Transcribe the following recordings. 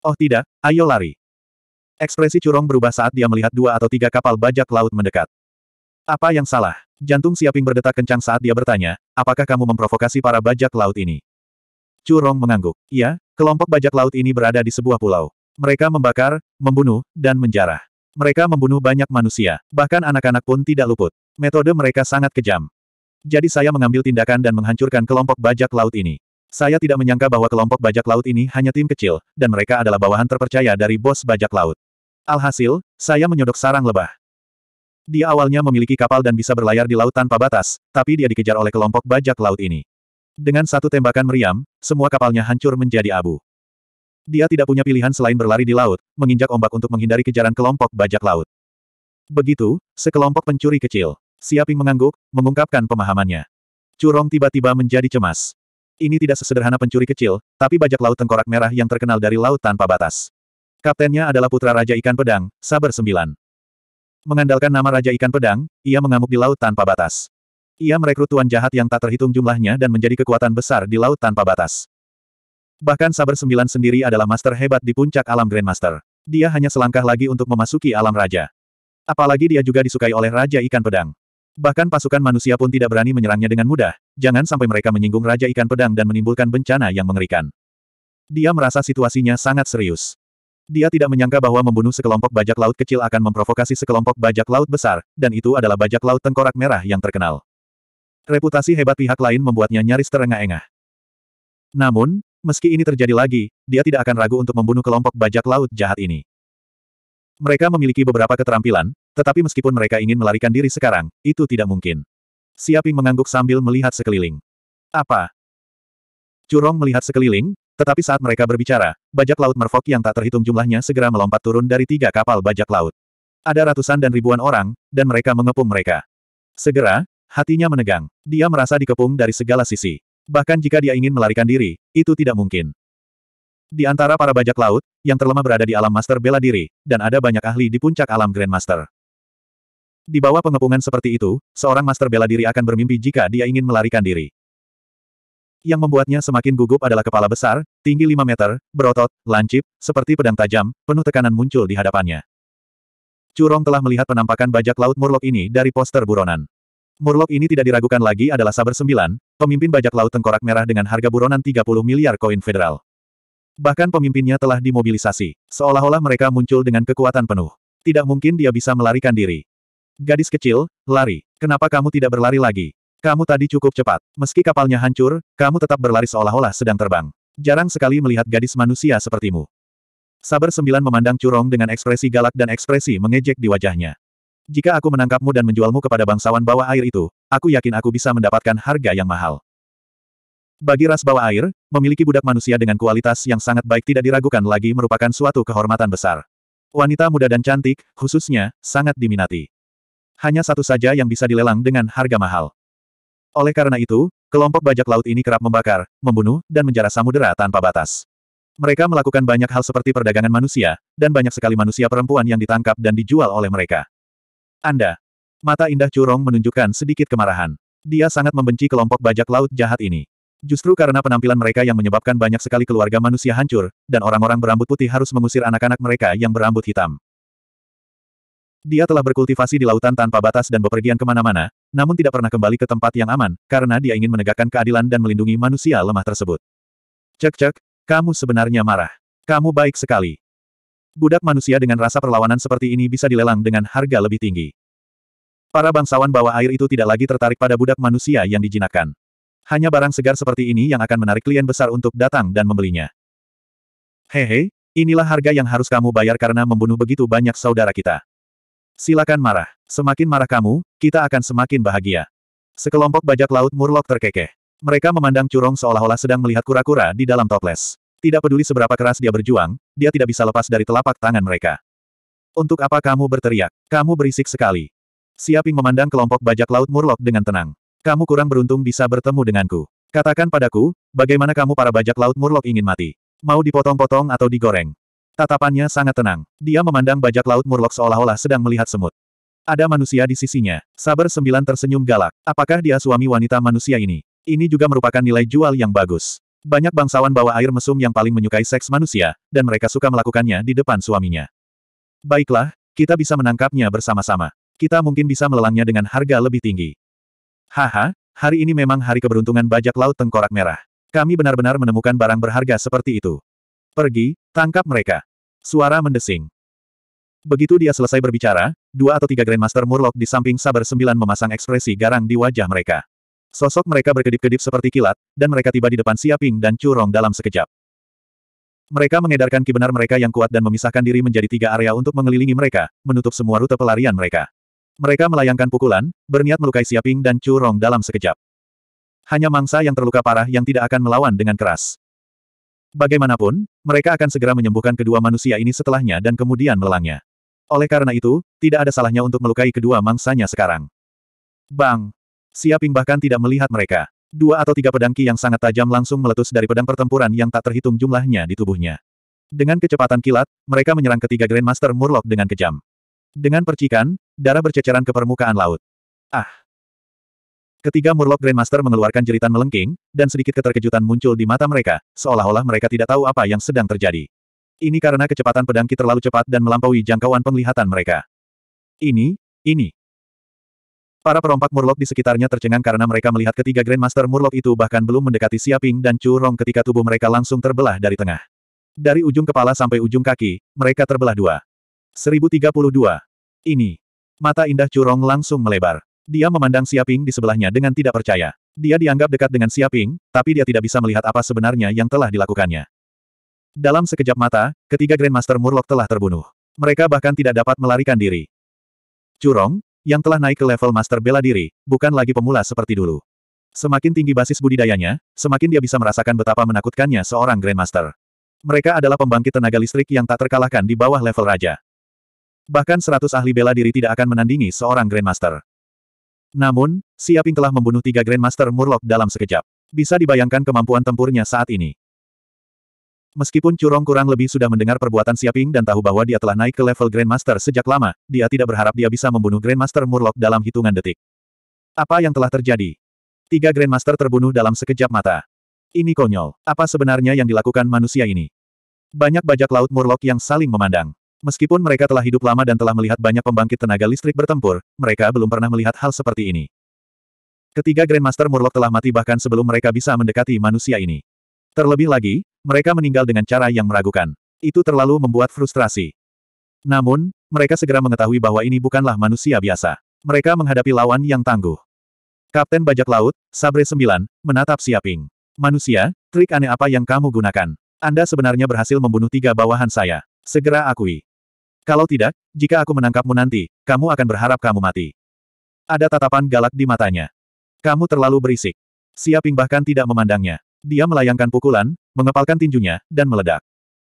Oh tidak, ayo lari. Ekspresi Curong berubah saat dia melihat dua atau tiga kapal bajak laut mendekat. Apa yang salah? Jantung Siaping berdetak kencang saat dia bertanya, apakah kamu memprovokasi para bajak laut ini? Curong mengangguk. Iya, kelompok bajak laut ini berada di sebuah pulau. Mereka membakar, membunuh, dan menjarah. Mereka membunuh banyak manusia, bahkan anak-anak pun tidak luput. Metode mereka sangat kejam. Jadi saya mengambil tindakan dan menghancurkan kelompok bajak laut ini. Saya tidak menyangka bahwa kelompok bajak laut ini hanya tim kecil, dan mereka adalah bawahan terpercaya dari bos bajak laut. Alhasil, saya menyodok sarang lebah. Dia awalnya memiliki kapal dan bisa berlayar di laut tanpa batas, tapi dia dikejar oleh kelompok bajak laut ini. Dengan satu tembakan meriam, semua kapalnya hancur menjadi abu. Dia tidak punya pilihan selain berlari di laut, menginjak ombak untuk menghindari kejaran kelompok bajak laut. Begitu, sekelompok pencuri kecil. Siaping mengangguk, mengungkapkan pemahamannya. Curong tiba-tiba menjadi cemas. Ini tidak sesederhana pencuri kecil, tapi bajak laut tengkorak merah yang terkenal dari laut tanpa batas. Kaptennya adalah putra Raja Ikan Pedang, Saber Sembilan. Mengandalkan nama Raja Ikan Pedang, ia mengamuk di laut tanpa batas. Ia merekrut tuan jahat yang tak terhitung jumlahnya dan menjadi kekuatan besar di laut tanpa batas. Bahkan Saber Sembilan sendiri adalah master hebat di puncak alam Grandmaster. Dia hanya selangkah lagi untuk memasuki alam raja. Apalagi dia juga disukai oleh Raja Ikan Pedang. Bahkan pasukan manusia pun tidak berani menyerangnya dengan mudah, jangan sampai mereka menyinggung Raja Ikan Pedang dan menimbulkan bencana yang mengerikan. Dia merasa situasinya sangat serius. Dia tidak menyangka bahwa membunuh sekelompok bajak laut kecil akan memprovokasi sekelompok bajak laut besar, dan itu adalah bajak laut tengkorak merah yang terkenal. Reputasi hebat pihak lain membuatnya nyaris terengah-engah. Namun, meski ini terjadi lagi, dia tidak akan ragu untuk membunuh kelompok bajak laut jahat ini. Mereka memiliki beberapa keterampilan, tetapi meskipun mereka ingin melarikan diri sekarang, itu tidak mungkin. Siaping mengangguk sambil melihat sekeliling. Apa? Curong melihat sekeliling, tetapi saat mereka berbicara, bajak laut merfok yang tak terhitung jumlahnya segera melompat turun dari tiga kapal bajak laut. Ada ratusan dan ribuan orang, dan mereka mengepung mereka. Segera, hatinya menegang. Dia merasa dikepung dari segala sisi. Bahkan jika dia ingin melarikan diri, itu tidak mungkin. Di antara para bajak laut, yang terlemah berada di alam master bela diri, dan ada banyak ahli di puncak alam Grandmaster. Di bawah pengepungan seperti itu, seorang master bela diri akan bermimpi jika dia ingin melarikan diri. Yang membuatnya semakin gugup adalah kepala besar, tinggi 5 meter, berotot, lancip, seperti pedang tajam, penuh tekanan muncul di hadapannya. Curong telah melihat penampakan bajak laut Murlok ini dari poster buronan. Murlok ini tidak diragukan lagi adalah Saber 9, pemimpin bajak laut tengkorak merah dengan harga buronan 30 miliar koin federal. Bahkan pemimpinnya telah dimobilisasi, seolah-olah mereka muncul dengan kekuatan penuh. Tidak mungkin dia bisa melarikan diri. Gadis kecil, lari. Kenapa kamu tidak berlari lagi? Kamu tadi cukup cepat. Meski kapalnya hancur, kamu tetap berlari seolah-olah sedang terbang. Jarang sekali melihat gadis manusia sepertimu. Saber sembilan memandang Curong dengan ekspresi galak dan ekspresi mengejek di wajahnya. Jika aku menangkapmu dan menjualmu kepada bangsawan bawah air itu, aku yakin aku bisa mendapatkan harga yang mahal. Bagi ras bawah air, memiliki budak manusia dengan kualitas yang sangat baik tidak diragukan lagi merupakan suatu kehormatan besar. Wanita muda dan cantik, khususnya, sangat diminati. Hanya satu saja yang bisa dilelang dengan harga mahal. Oleh karena itu, kelompok bajak laut ini kerap membakar, membunuh, dan menjara samudera tanpa batas. Mereka melakukan banyak hal seperti perdagangan manusia, dan banyak sekali manusia perempuan yang ditangkap dan dijual oleh mereka. Anda. Mata indah Curong menunjukkan sedikit kemarahan. Dia sangat membenci kelompok bajak laut jahat ini. Justru karena penampilan mereka yang menyebabkan banyak sekali keluarga manusia hancur, dan orang-orang berambut putih harus mengusir anak-anak mereka yang berambut hitam. Dia telah berkultivasi di lautan tanpa batas dan bepergian kemana-mana, namun tidak pernah kembali ke tempat yang aman, karena dia ingin menegakkan keadilan dan melindungi manusia lemah tersebut. Cek-cek, kamu sebenarnya marah. Kamu baik sekali. Budak manusia dengan rasa perlawanan seperti ini bisa dilelang dengan harga lebih tinggi. Para bangsawan bawah air itu tidak lagi tertarik pada budak manusia yang dijinakkan. Hanya barang segar seperti ini yang akan menarik klien besar untuk datang dan membelinya. Hehe, inilah harga yang harus kamu bayar karena membunuh begitu banyak saudara kita. Silakan marah. Semakin marah kamu, kita akan semakin bahagia. Sekelompok bajak laut murlok terkekeh. Mereka memandang Curong seolah-olah sedang melihat kura-kura di dalam toples. Tidak peduli seberapa keras dia berjuang, dia tidak bisa lepas dari telapak tangan mereka. Untuk apa kamu berteriak? Kamu berisik sekali. Siaping memandang kelompok bajak laut murlok dengan tenang. Kamu kurang beruntung bisa bertemu denganku. Katakan padaku, bagaimana kamu para bajak laut murlok ingin mati? Mau dipotong-potong atau digoreng? Tatapannya sangat tenang. Dia memandang bajak laut murlok seolah-olah sedang melihat semut. Ada manusia di sisinya. Saber sembilan tersenyum galak. Apakah dia suami wanita manusia ini? Ini juga merupakan nilai jual yang bagus. Banyak bangsawan bawa air mesum yang paling menyukai seks manusia, dan mereka suka melakukannya di depan suaminya. Baiklah, kita bisa menangkapnya bersama-sama. Kita mungkin bisa melelangnya dengan harga lebih tinggi. Haha, hari ini memang hari keberuntungan bajak laut tengkorak merah. Kami benar-benar menemukan barang berharga seperti itu. Pergi, tangkap mereka. Suara mendesing. Begitu dia selesai berbicara, dua atau tiga Grandmaster Murloc di samping Saber Sembilan memasang ekspresi garang di wajah mereka. Sosok mereka berkedip-kedip seperti kilat, dan mereka tiba di depan Siaping dan Curong dalam sekejap. Mereka mengedarkan kibenar mereka yang kuat dan memisahkan diri menjadi tiga area untuk mengelilingi mereka, menutup semua rute pelarian mereka. Mereka melayangkan pukulan, berniat melukai Siaping dan Curong dalam sekejap. Hanya mangsa yang terluka parah yang tidak akan melawan dengan keras. Bagaimanapun, mereka akan segera menyembuhkan kedua manusia ini setelahnya dan kemudian melangnya. Oleh karena itu, tidak ada salahnya untuk melukai kedua mangsanya sekarang. Bang! Siaping bahkan tidak melihat mereka. Dua atau tiga pedangki yang sangat tajam langsung meletus dari pedang pertempuran yang tak terhitung jumlahnya di tubuhnya. Dengan kecepatan kilat, mereka menyerang ketiga Grandmaster Murloc dengan kejam. Dengan percikan, darah berceceran ke permukaan laut. Ah! Ketiga Murloc Grandmaster mengeluarkan jeritan melengking, dan sedikit keterkejutan muncul di mata mereka, seolah-olah mereka tidak tahu apa yang sedang terjadi. Ini karena kecepatan pedang Ki terlalu cepat dan melampaui jangkauan penglihatan mereka. Ini, ini. Para perompak Murloc di sekitarnya tercengang karena mereka melihat ketiga Grandmaster Murloc itu bahkan belum mendekati Siaping dan curong ketika tubuh mereka langsung terbelah dari tengah. Dari ujung kepala sampai ujung kaki, mereka terbelah dua. 1032. Ini. Mata indah curong langsung melebar. Dia memandang Siaping di sebelahnya dengan tidak percaya. Dia dianggap dekat dengan Siaping, tapi dia tidak bisa melihat apa sebenarnya yang telah dilakukannya. Dalam sekejap mata, ketiga Grandmaster Murloc telah terbunuh. Mereka bahkan tidak dapat melarikan diri. Curong, yang telah naik ke level Master Bela Diri, bukan lagi pemula seperti dulu. Semakin tinggi basis budidayanya, semakin dia bisa merasakan betapa menakutkannya seorang Grandmaster. Mereka adalah pembangkit tenaga listrik yang tak terkalahkan di bawah level Raja. Bahkan seratus ahli bela diri tidak akan menandingi seorang Grandmaster. Namun, Siaping telah membunuh tiga Grandmaster Murloc dalam sekejap. Bisa dibayangkan kemampuan tempurnya saat ini. Meskipun Curong kurang lebih sudah mendengar perbuatan Siaping dan tahu bahwa dia telah naik ke level Grandmaster sejak lama, dia tidak berharap dia bisa membunuh Grandmaster Murloc dalam hitungan detik. Apa yang telah terjadi? Tiga Grandmaster terbunuh dalam sekejap mata. Ini konyol. Apa sebenarnya yang dilakukan manusia ini? Banyak bajak laut Murloc yang saling memandang. Meskipun mereka telah hidup lama dan telah melihat banyak pembangkit tenaga listrik bertempur, mereka belum pernah melihat hal seperti ini. Ketiga Grandmaster Murloc telah mati bahkan sebelum mereka bisa mendekati manusia ini. Terlebih lagi, mereka meninggal dengan cara yang meragukan. Itu terlalu membuat frustrasi. Namun, mereka segera mengetahui bahwa ini bukanlah manusia biasa. Mereka menghadapi lawan yang tangguh. Kapten Bajak Laut, Sabre 9, menatap Siaping. Manusia, trik aneh apa yang kamu gunakan? Anda sebenarnya berhasil membunuh tiga bawahan saya. Segera akui. Kalau tidak, jika aku menangkapmu nanti, kamu akan berharap kamu mati. Ada tatapan galak di matanya. Kamu terlalu berisik. Siaping bahkan tidak memandangnya. Dia melayangkan pukulan, mengepalkan tinjunya, dan meledak.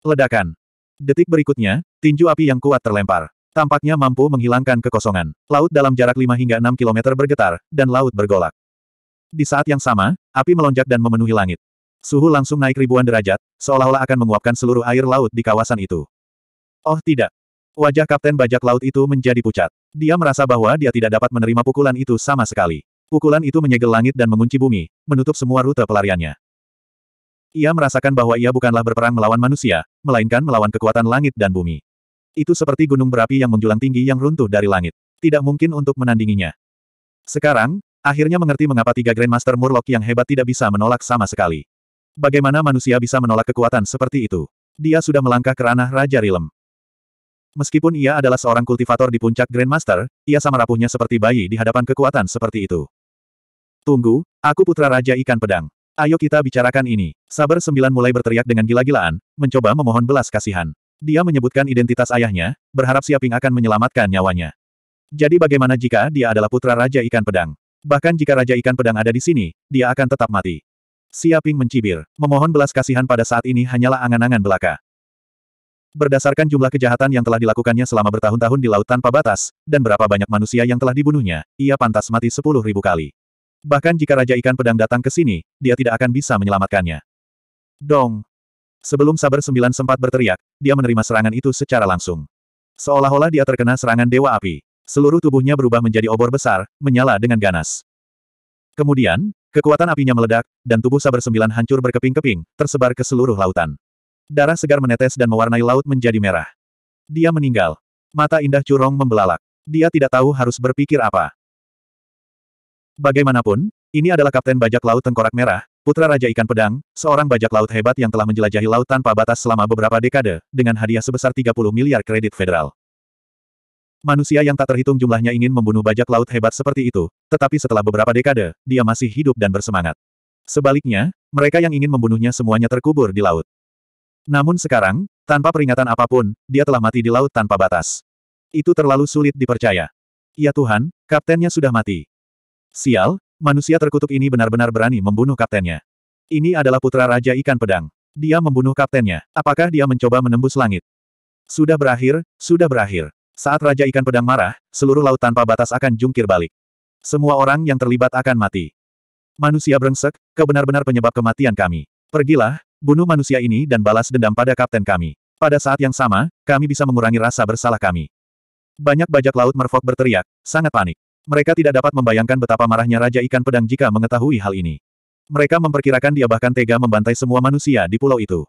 Ledakan. Detik berikutnya, tinju api yang kuat terlempar. Tampaknya mampu menghilangkan kekosongan. Laut dalam jarak 5 hingga 6 km bergetar, dan laut bergolak. Di saat yang sama, api melonjak dan memenuhi langit. Suhu langsung naik ribuan derajat, seolah-olah akan menguapkan seluruh air laut di kawasan itu. Oh tidak, Wajah Kapten Bajak Laut itu menjadi pucat. Dia merasa bahwa dia tidak dapat menerima pukulan itu sama sekali. Pukulan itu menyegel langit dan mengunci bumi, menutup semua rute pelariannya. Ia merasakan bahwa ia bukanlah berperang melawan manusia, melainkan melawan kekuatan langit dan bumi. Itu seperti gunung berapi yang menjulang tinggi yang runtuh dari langit. Tidak mungkin untuk menandinginya. Sekarang, akhirnya mengerti mengapa tiga Grandmaster Murloc yang hebat tidak bisa menolak sama sekali. Bagaimana manusia bisa menolak kekuatan seperti itu? Dia sudah melangkah ke ranah Raja Rilem. Meskipun ia adalah seorang kultivator di puncak Grandmaster, ia sama rapuhnya seperti bayi di hadapan kekuatan seperti itu. Tunggu, aku putra Raja Ikan Pedang. Ayo kita bicarakan ini. Sabar Sembilan mulai berteriak dengan gila-gilaan, mencoba memohon belas kasihan. Dia menyebutkan identitas ayahnya, berharap Siaping akan menyelamatkan nyawanya. Jadi bagaimana jika dia adalah putra Raja Ikan Pedang? Bahkan jika Raja Ikan Pedang ada di sini, dia akan tetap mati. Siaping mencibir, memohon belas kasihan pada saat ini hanyalah angan-angan belaka. Berdasarkan jumlah kejahatan yang telah dilakukannya selama bertahun-tahun di Laut Tanpa Batas, dan berapa banyak manusia yang telah dibunuhnya, ia pantas mati sepuluh ribu kali. Bahkan jika Raja Ikan Pedang datang ke sini, dia tidak akan bisa menyelamatkannya. Dong! Sebelum Saber Sembilan sempat berteriak, dia menerima serangan itu secara langsung. Seolah-olah dia terkena serangan Dewa Api. Seluruh tubuhnya berubah menjadi obor besar, menyala dengan ganas. Kemudian, kekuatan apinya meledak, dan tubuh Saber Sembilan hancur berkeping-keping, tersebar ke seluruh lautan. Darah segar menetes dan mewarnai laut menjadi merah. Dia meninggal. Mata indah Curong membelalak. Dia tidak tahu harus berpikir apa. Bagaimanapun, ini adalah Kapten Bajak Laut Tengkorak Merah, putra Raja Ikan Pedang, seorang bajak laut hebat yang telah menjelajahi laut tanpa batas selama beberapa dekade, dengan hadiah sebesar 30 miliar kredit federal. Manusia yang tak terhitung jumlahnya ingin membunuh bajak laut hebat seperti itu, tetapi setelah beberapa dekade, dia masih hidup dan bersemangat. Sebaliknya, mereka yang ingin membunuhnya semuanya terkubur di laut. Namun sekarang, tanpa peringatan apapun, dia telah mati di laut tanpa batas. Itu terlalu sulit dipercaya. Ya Tuhan, kaptennya sudah mati. Sial, manusia terkutuk ini benar-benar berani membunuh kaptennya. Ini adalah putra Raja Ikan Pedang. Dia membunuh kaptennya. Apakah dia mencoba menembus langit? Sudah berakhir, sudah berakhir. Saat Raja Ikan Pedang marah, seluruh laut tanpa batas akan jungkir balik. Semua orang yang terlibat akan mati. Manusia brengsek, kebenar benar penyebab kematian kami. Pergilah, Bunuh manusia ini dan balas dendam pada kapten kami. Pada saat yang sama, kami bisa mengurangi rasa bersalah kami. Banyak bajak laut merfok berteriak, sangat panik. Mereka tidak dapat membayangkan betapa marahnya Raja Ikan Pedang jika mengetahui hal ini. Mereka memperkirakan dia bahkan tega membantai semua manusia di pulau itu.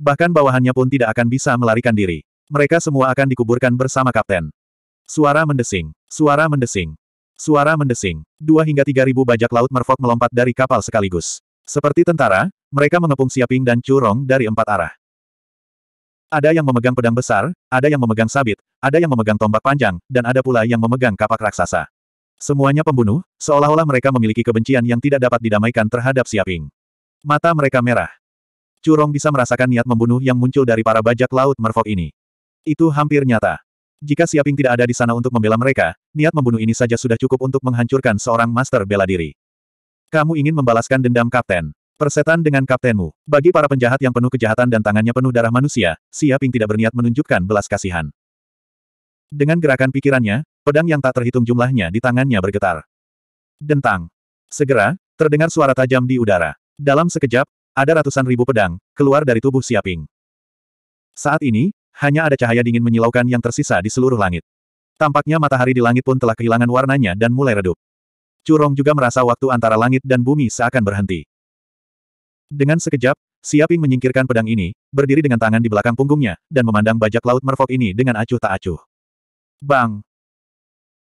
Bahkan bawahannya pun tidak akan bisa melarikan diri. Mereka semua akan dikuburkan bersama kapten. Suara mendesing. Suara mendesing. Suara mendesing. Dua hingga tiga ribu bajak laut merfok melompat dari kapal sekaligus. Seperti tentara, mereka mengepung Siaping dan Curong dari empat arah. Ada yang memegang pedang besar, ada yang memegang sabit, ada yang memegang tombak panjang, dan ada pula yang memegang kapak raksasa. Semuanya pembunuh, seolah-olah mereka memiliki kebencian yang tidak dapat didamaikan terhadap Siaping. Mata mereka merah. Curong bisa merasakan niat membunuh yang muncul dari para bajak laut merfok ini. Itu hampir nyata. Jika Siaping tidak ada di sana untuk membela mereka, niat membunuh ini saja sudah cukup untuk menghancurkan seorang master bela diri. Kamu ingin membalaskan dendam kapten. Persetan dengan kaptenmu. Bagi para penjahat yang penuh kejahatan dan tangannya penuh darah manusia, Siaping tidak berniat menunjukkan belas kasihan. Dengan gerakan pikirannya, pedang yang tak terhitung jumlahnya di tangannya bergetar. Dentang. Segera, terdengar suara tajam di udara. Dalam sekejap, ada ratusan ribu pedang, keluar dari tubuh Siaping. Saat ini, hanya ada cahaya dingin menyilaukan yang tersisa di seluruh langit. Tampaknya matahari di langit pun telah kehilangan warnanya dan mulai redup. Curong juga merasa waktu antara langit dan bumi seakan berhenti. Dengan sekejap, Siaping menyingkirkan pedang ini, berdiri dengan tangan di belakang punggungnya, dan memandang bajak laut merfok ini dengan acuh tak acuh. Bang!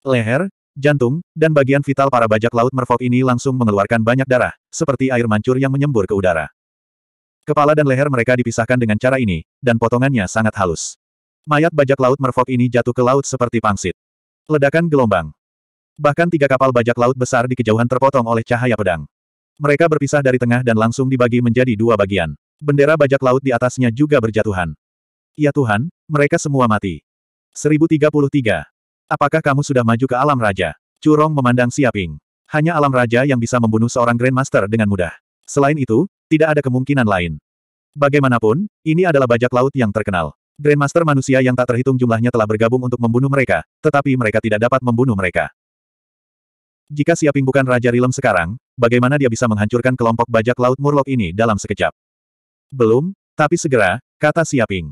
Leher, jantung, dan bagian vital para bajak laut merfok ini langsung mengeluarkan banyak darah, seperti air mancur yang menyembur ke udara. Kepala dan leher mereka dipisahkan dengan cara ini, dan potongannya sangat halus. Mayat bajak laut merfok ini jatuh ke laut seperti pangsit. Ledakan gelombang. Bahkan tiga kapal bajak laut besar di kejauhan terpotong oleh cahaya pedang. Mereka berpisah dari tengah dan langsung dibagi menjadi dua bagian. Bendera bajak laut di atasnya juga berjatuhan. Ya Tuhan, mereka semua mati. 1033. Apakah kamu sudah maju ke alam raja? Curong memandang Siaping. Hanya alam raja yang bisa membunuh seorang Grandmaster dengan mudah. Selain itu, tidak ada kemungkinan lain. Bagaimanapun, ini adalah bajak laut yang terkenal. Grandmaster manusia yang tak terhitung jumlahnya telah bergabung untuk membunuh mereka, tetapi mereka tidak dapat membunuh mereka. Jika Siaping bukan Raja Rilem sekarang, bagaimana dia bisa menghancurkan kelompok bajak laut Murlok ini dalam sekejap. Belum, tapi segera, kata Siaping.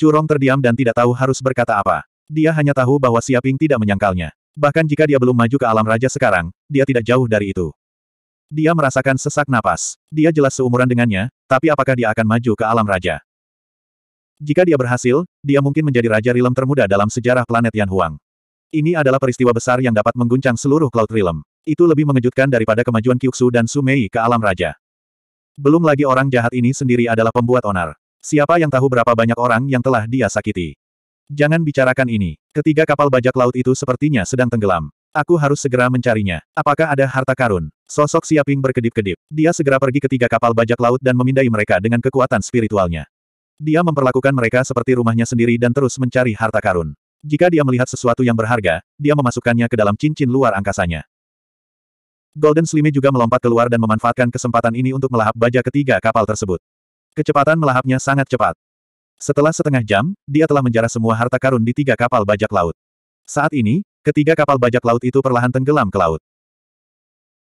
Curong terdiam dan tidak tahu harus berkata apa. Dia hanya tahu bahwa Siaping tidak menyangkalnya. Bahkan jika dia belum maju ke alam raja sekarang, dia tidak jauh dari itu. Dia merasakan sesak napas. Dia jelas seumuran dengannya, tapi apakah dia akan maju ke alam raja? Jika dia berhasil, dia mungkin menjadi raja Rilem termuda dalam sejarah planet Yan Huang. Ini adalah peristiwa besar yang dapat mengguncang seluruh Cloud Rilem. Itu lebih mengejutkan daripada kemajuan Kyuksu dan Sumei ke alam raja. Belum lagi orang jahat ini sendiri adalah pembuat onar. Siapa yang tahu berapa banyak orang yang telah dia sakiti. Jangan bicarakan ini. Ketiga kapal bajak laut itu sepertinya sedang tenggelam. Aku harus segera mencarinya. Apakah ada harta karun? Sosok Siaping berkedip-kedip. Dia segera pergi ke tiga kapal bajak laut dan memindai mereka dengan kekuatan spiritualnya. Dia memperlakukan mereka seperti rumahnya sendiri dan terus mencari harta karun. Jika dia melihat sesuatu yang berharga, dia memasukkannya ke dalam cincin luar angkasanya. Golden Slime juga melompat keluar dan memanfaatkan kesempatan ini untuk melahap baja ketiga kapal tersebut. Kecepatan melahapnya sangat cepat. Setelah setengah jam, dia telah menjarah semua harta karun di tiga kapal bajak laut. Saat ini, ketiga kapal bajak laut itu perlahan tenggelam ke laut.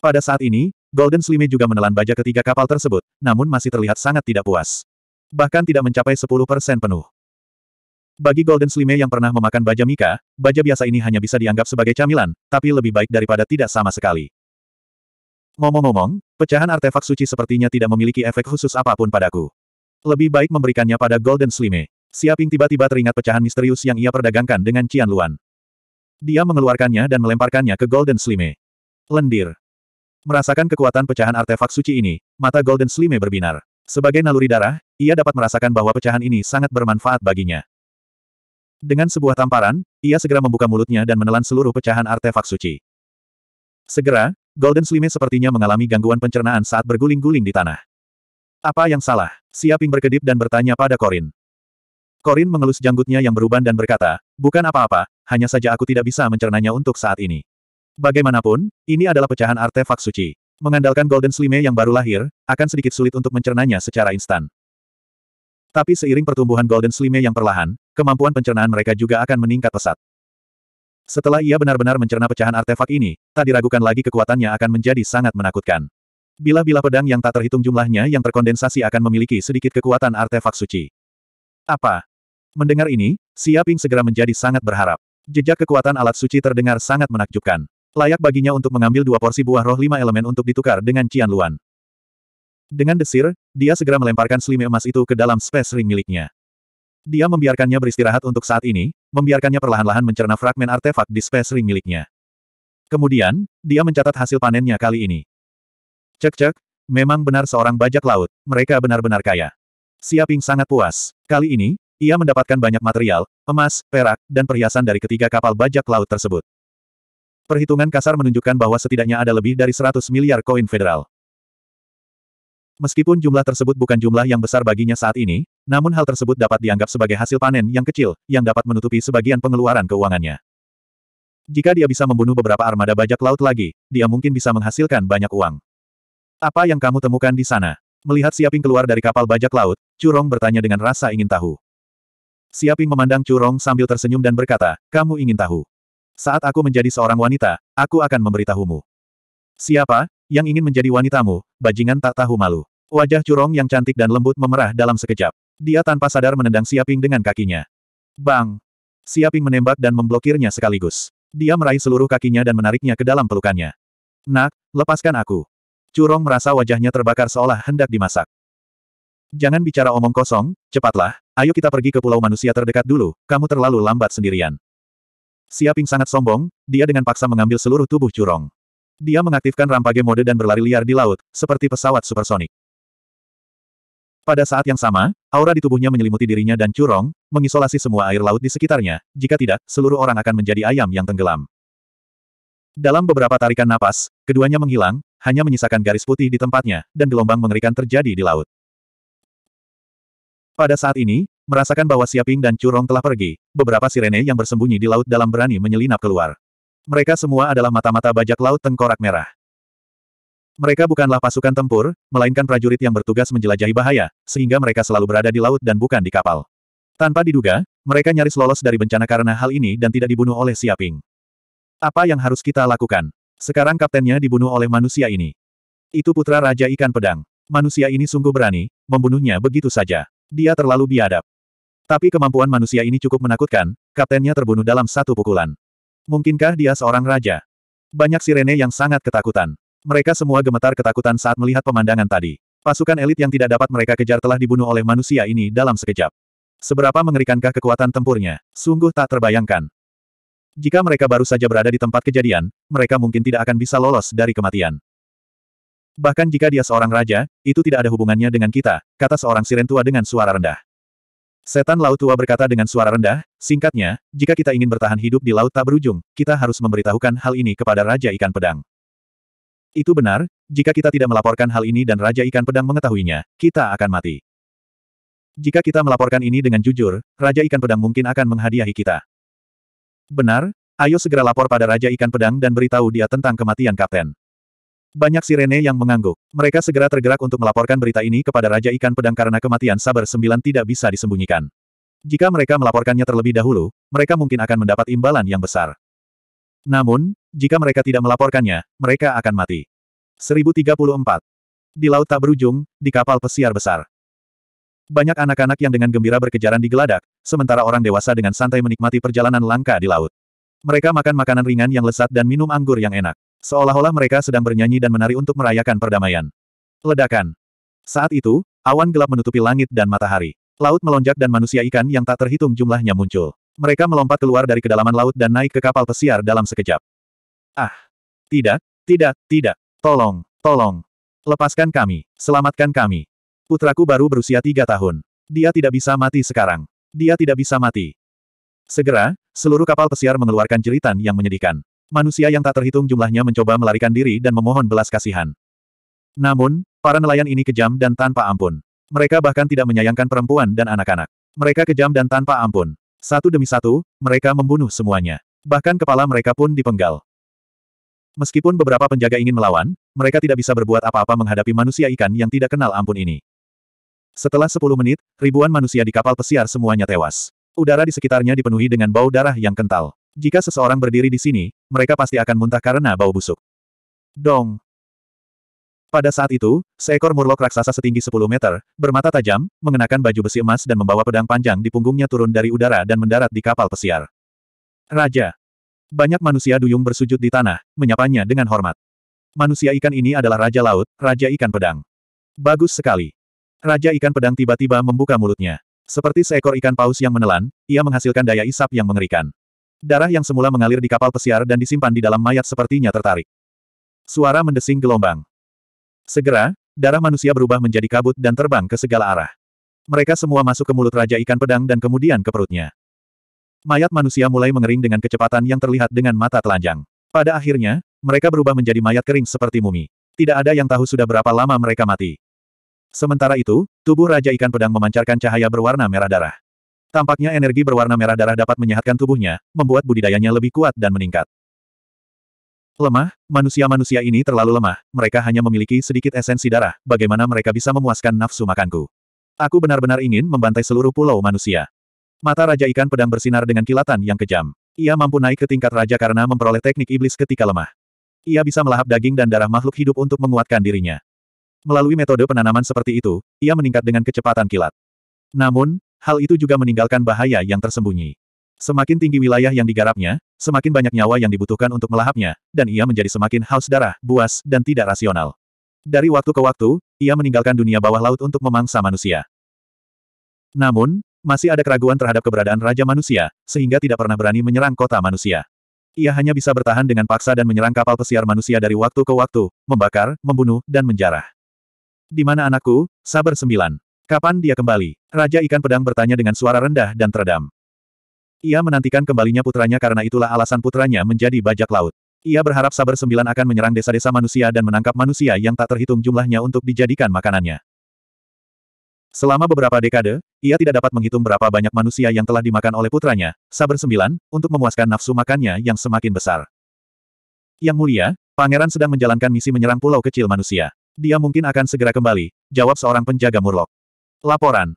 Pada saat ini, Golden Slime juga menelan baja ketiga kapal tersebut, namun masih terlihat sangat tidak puas. Bahkan tidak mencapai 10% penuh. Bagi Golden Slime yang pernah memakan baja Mika, baja biasa ini hanya bisa dianggap sebagai camilan, tapi lebih baik daripada tidak sama sekali. Ngomong-ngomong, pecahan artefak suci sepertinya tidak memiliki efek khusus apapun padaku. Lebih baik memberikannya pada Golden Slime. Siaping tiba-tiba teringat pecahan misterius yang ia perdagangkan dengan Cian Luan. Dia mengeluarkannya dan melemparkannya ke Golden Slime. Lendir. Merasakan kekuatan pecahan artefak suci ini, mata Golden Slime berbinar. Sebagai naluri darah, ia dapat merasakan bahwa pecahan ini sangat bermanfaat baginya. Dengan sebuah tamparan, ia segera membuka mulutnya dan menelan seluruh pecahan artefak suci. Segera, Golden Slime sepertinya mengalami gangguan pencernaan saat berguling-guling di tanah. Apa yang salah? Siaping berkedip dan bertanya pada Korin. Korin mengelus janggutnya yang beruban dan berkata, bukan apa-apa, hanya saja aku tidak bisa mencernanya untuk saat ini. Bagaimanapun, ini adalah pecahan artefak suci. Mengandalkan Golden Slime yang baru lahir, akan sedikit sulit untuk mencernanya secara instan. Tapi seiring pertumbuhan Golden Slime yang perlahan, kemampuan pencernaan mereka juga akan meningkat pesat. Setelah ia benar-benar mencerna pecahan artefak ini, tak diragukan lagi kekuatannya akan menjadi sangat menakutkan. Bila-bila pedang yang tak terhitung jumlahnya yang terkondensasi akan memiliki sedikit kekuatan artefak suci. Apa? Mendengar ini, Siaping segera menjadi sangat berharap. Jejak kekuatan alat suci terdengar sangat menakjubkan. Layak baginya untuk mengambil dua porsi buah roh lima elemen untuk ditukar dengan Cian Luan. Dengan desir, dia segera melemparkan selime emas itu ke dalam space ring miliknya. Dia membiarkannya beristirahat untuk saat ini, membiarkannya perlahan-lahan mencerna fragmen artefak di space ring miliknya. Kemudian, dia mencatat hasil panennya kali ini. Cek-cek, memang benar seorang bajak laut, mereka benar-benar kaya. Siaping sangat puas. Kali ini, ia mendapatkan banyak material, emas, perak, dan perhiasan dari ketiga kapal bajak laut tersebut. Perhitungan kasar menunjukkan bahwa setidaknya ada lebih dari 100 miliar koin federal. Meskipun jumlah tersebut bukan jumlah yang besar baginya saat ini, namun hal tersebut dapat dianggap sebagai hasil panen yang kecil, yang dapat menutupi sebagian pengeluaran keuangannya. Jika dia bisa membunuh beberapa armada bajak laut lagi, dia mungkin bisa menghasilkan banyak uang. Apa yang kamu temukan di sana? Melihat Siaping keluar dari kapal bajak laut, Curong bertanya dengan rasa ingin tahu. Siaping memandang Curong sambil tersenyum dan berkata, kamu ingin tahu. Saat aku menjadi seorang wanita, aku akan memberitahumu. Siapa yang ingin menjadi wanitamu, bajingan tak tahu malu. Wajah Curong yang cantik dan lembut memerah dalam sekejap. Dia tanpa sadar menendang Siaping dengan kakinya. Bang! Siaping menembak dan memblokirnya sekaligus. Dia meraih seluruh kakinya dan menariknya ke dalam pelukannya. Nak, lepaskan aku. Curong merasa wajahnya terbakar seolah hendak dimasak. Jangan bicara omong kosong, cepatlah, ayo kita pergi ke pulau manusia terdekat dulu, kamu terlalu lambat sendirian. Siaping sangat sombong, dia dengan paksa mengambil seluruh tubuh Curong. Dia mengaktifkan rampage mode dan berlari liar di laut, seperti pesawat supersonik. Pada saat yang sama, aura di tubuhnya menyelimuti dirinya dan curong, mengisolasi semua air laut di sekitarnya, jika tidak, seluruh orang akan menjadi ayam yang tenggelam. Dalam beberapa tarikan napas, keduanya menghilang, hanya menyisakan garis putih di tempatnya, dan gelombang mengerikan terjadi di laut. Pada saat ini, merasakan bahwa Siaping dan Curong telah pergi, beberapa sirene yang bersembunyi di laut dalam berani menyelinap keluar. Mereka semua adalah mata-mata bajak laut tengkorak merah. Mereka bukanlah pasukan tempur, melainkan prajurit yang bertugas menjelajahi bahaya, sehingga mereka selalu berada di laut dan bukan di kapal. Tanpa diduga, mereka nyaris lolos dari bencana karena hal ini dan tidak dibunuh oleh Siaping. Apa yang harus kita lakukan? Sekarang kaptennya dibunuh oleh manusia ini. Itu putra Raja Ikan Pedang. Manusia ini sungguh berani, membunuhnya begitu saja. Dia terlalu biadab. Tapi kemampuan manusia ini cukup menakutkan, kaptennya terbunuh dalam satu pukulan. Mungkinkah dia seorang raja? Banyak sirene yang sangat ketakutan. Mereka semua gemetar ketakutan saat melihat pemandangan tadi. Pasukan elit yang tidak dapat mereka kejar telah dibunuh oleh manusia ini dalam sekejap. Seberapa mengerikankah kekuatan tempurnya? Sungguh tak terbayangkan. Jika mereka baru saja berada di tempat kejadian, mereka mungkin tidak akan bisa lolos dari kematian. Bahkan jika dia seorang raja, itu tidak ada hubungannya dengan kita, kata seorang siren tua dengan suara rendah. Setan laut tua berkata dengan suara rendah, singkatnya, jika kita ingin bertahan hidup di laut tak berujung, kita harus memberitahukan hal ini kepada Raja Ikan Pedang. Itu benar, jika kita tidak melaporkan hal ini dan Raja Ikan Pedang mengetahuinya, kita akan mati. Jika kita melaporkan ini dengan jujur, Raja Ikan Pedang mungkin akan menghadiahi kita. Benar, ayo segera lapor pada Raja Ikan Pedang dan beritahu dia tentang kematian Kapten. Banyak sirene yang mengangguk. Mereka segera tergerak untuk melaporkan berita ini kepada Raja Ikan Pedang karena kematian Saber Sembilan tidak bisa disembunyikan. Jika mereka melaporkannya terlebih dahulu, mereka mungkin akan mendapat imbalan yang besar. Namun, jika mereka tidak melaporkannya, mereka akan mati. 1034. Di laut tak berujung, di kapal pesiar besar. Banyak anak-anak yang dengan gembira berkejaran di geladak, sementara orang dewasa dengan santai menikmati perjalanan langka di laut. Mereka makan makanan ringan yang lesat dan minum anggur yang enak. Seolah-olah mereka sedang bernyanyi dan menari untuk merayakan perdamaian. Ledakan. Saat itu, awan gelap menutupi langit dan matahari. Laut melonjak dan manusia ikan yang tak terhitung jumlahnya muncul. Mereka melompat keluar dari kedalaman laut dan naik ke kapal pesiar dalam sekejap. Ah! Tidak, tidak, tidak. Tolong, tolong. Lepaskan kami, selamatkan kami. Putraku baru berusia tiga tahun. Dia tidak bisa mati sekarang. Dia tidak bisa mati. Segera, seluruh kapal pesiar mengeluarkan jeritan yang menyedihkan. Manusia yang tak terhitung jumlahnya mencoba melarikan diri dan memohon belas kasihan. Namun, para nelayan ini kejam dan tanpa ampun. Mereka bahkan tidak menyayangkan perempuan dan anak-anak. Mereka kejam dan tanpa ampun. Satu demi satu, mereka membunuh semuanya. Bahkan kepala mereka pun dipenggal. Meskipun beberapa penjaga ingin melawan, mereka tidak bisa berbuat apa-apa menghadapi manusia ikan yang tidak kenal ampun ini. Setelah sepuluh menit, ribuan manusia di kapal pesiar semuanya tewas. Udara di sekitarnya dipenuhi dengan bau darah yang kental. Jika seseorang berdiri di sini, mereka pasti akan muntah karena bau busuk. Dong! Pada saat itu, seekor murlok raksasa setinggi 10 meter, bermata tajam, mengenakan baju besi emas dan membawa pedang panjang di punggungnya turun dari udara dan mendarat di kapal pesiar. Raja. Banyak manusia duyung bersujud di tanah, menyapanya dengan hormat. Manusia ikan ini adalah Raja Laut, Raja Ikan Pedang. Bagus sekali. Raja Ikan Pedang tiba-tiba membuka mulutnya. Seperti seekor ikan paus yang menelan, ia menghasilkan daya isap yang mengerikan. Darah yang semula mengalir di kapal pesiar dan disimpan di dalam mayat sepertinya tertarik. Suara mendesing gelombang. Segera, darah manusia berubah menjadi kabut dan terbang ke segala arah. Mereka semua masuk ke mulut Raja Ikan Pedang dan kemudian ke perutnya. Mayat manusia mulai mengering dengan kecepatan yang terlihat dengan mata telanjang. Pada akhirnya, mereka berubah menjadi mayat kering seperti mumi. Tidak ada yang tahu sudah berapa lama mereka mati. Sementara itu, tubuh Raja Ikan Pedang memancarkan cahaya berwarna merah darah. Tampaknya energi berwarna merah darah dapat menyehatkan tubuhnya, membuat budidayanya lebih kuat dan meningkat. Lemah, manusia-manusia ini terlalu lemah, mereka hanya memiliki sedikit esensi darah, bagaimana mereka bisa memuaskan nafsu makanku. Aku benar-benar ingin membantai seluruh pulau manusia. Mata Raja Ikan Pedang bersinar dengan kilatan yang kejam. Ia mampu naik ke tingkat raja karena memperoleh teknik iblis ketika lemah. Ia bisa melahap daging dan darah makhluk hidup untuk menguatkan dirinya. Melalui metode penanaman seperti itu, ia meningkat dengan kecepatan kilat. Namun, hal itu juga meninggalkan bahaya yang tersembunyi. Semakin tinggi wilayah yang digarapnya, semakin banyak nyawa yang dibutuhkan untuk melahapnya, dan ia menjadi semakin haus darah, buas, dan tidak rasional. Dari waktu ke waktu, ia meninggalkan dunia bawah laut untuk memangsa manusia. Namun, masih ada keraguan terhadap keberadaan Raja Manusia, sehingga tidak pernah berani menyerang kota manusia. Ia hanya bisa bertahan dengan paksa dan menyerang kapal pesiar manusia dari waktu ke waktu, membakar, membunuh, dan menjarah. Di mana anakku? Saber sembilan. Kapan dia kembali? Raja Ikan Pedang bertanya dengan suara rendah dan teredam. Ia menantikan kembalinya putranya karena itulah alasan putranya menjadi bajak laut. Ia berharap Saber Sembilan akan menyerang desa-desa manusia dan menangkap manusia yang tak terhitung jumlahnya untuk dijadikan makanannya. Selama beberapa dekade, ia tidak dapat menghitung berapa banyak manusia yang telah dimakan oleh putranya, Saber Sembilan, untuk memuaskan nafsu makannya yang semakin besar. Yang mulia, pangeran sedang menjalankan misi menyerang pulau kecil manusia. Dia mungkin akan segera kembali, jawab seorang penjaga murlok. Laporan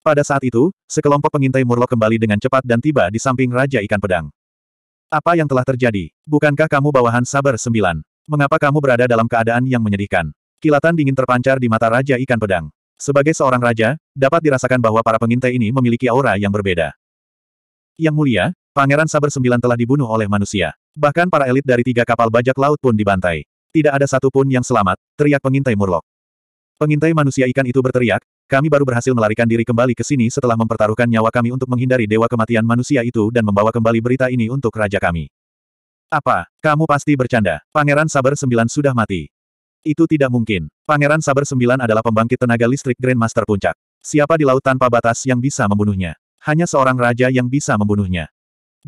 pada saat itu, sekelompok pengintai murlok kembali dengan cepat dan tiba di samping Raja Ikan Pedang. Apa yang telah terjadi? Bukankah kamu bawahan sabar sembilan? Mengapa kamu berada dalam keadaan yang menyedihkan? Kilatan dingin terpancar di mata Raja Ikan Pedang. Sebagai seorang raja, dapat dirasakan bahwa para pengintai ini memiliki aura yang berbeda. Yang mulia, Pangeran Saber Sembilan telah dibunuh oleh manusia. Bahkan para elit dari tiga kapal bajak laut pun dibantai. Tidak ada satupun yang selamat, teriak pengintai murlok. Pengintai manusia ikan itu berteriak, kami baru berhasil melarikan diri kembali ke sini setelah mempertaruhkan nyawa kami untuk menghindari dewa kematian manusia itu dan membawa kembali berita ini untuk raja kami. Apa? Kamu pasti bercanda. Pangeran Saber 9 sudah mati. Itu tidak mungkin. Pangeran Saber 9 adalah pembangkit tenaga listrik Grandmaster Puncak. Siapa di laut tanpa batas yang bisa membunuhnya? Hanya seorang raja yang bisa membunuhnya.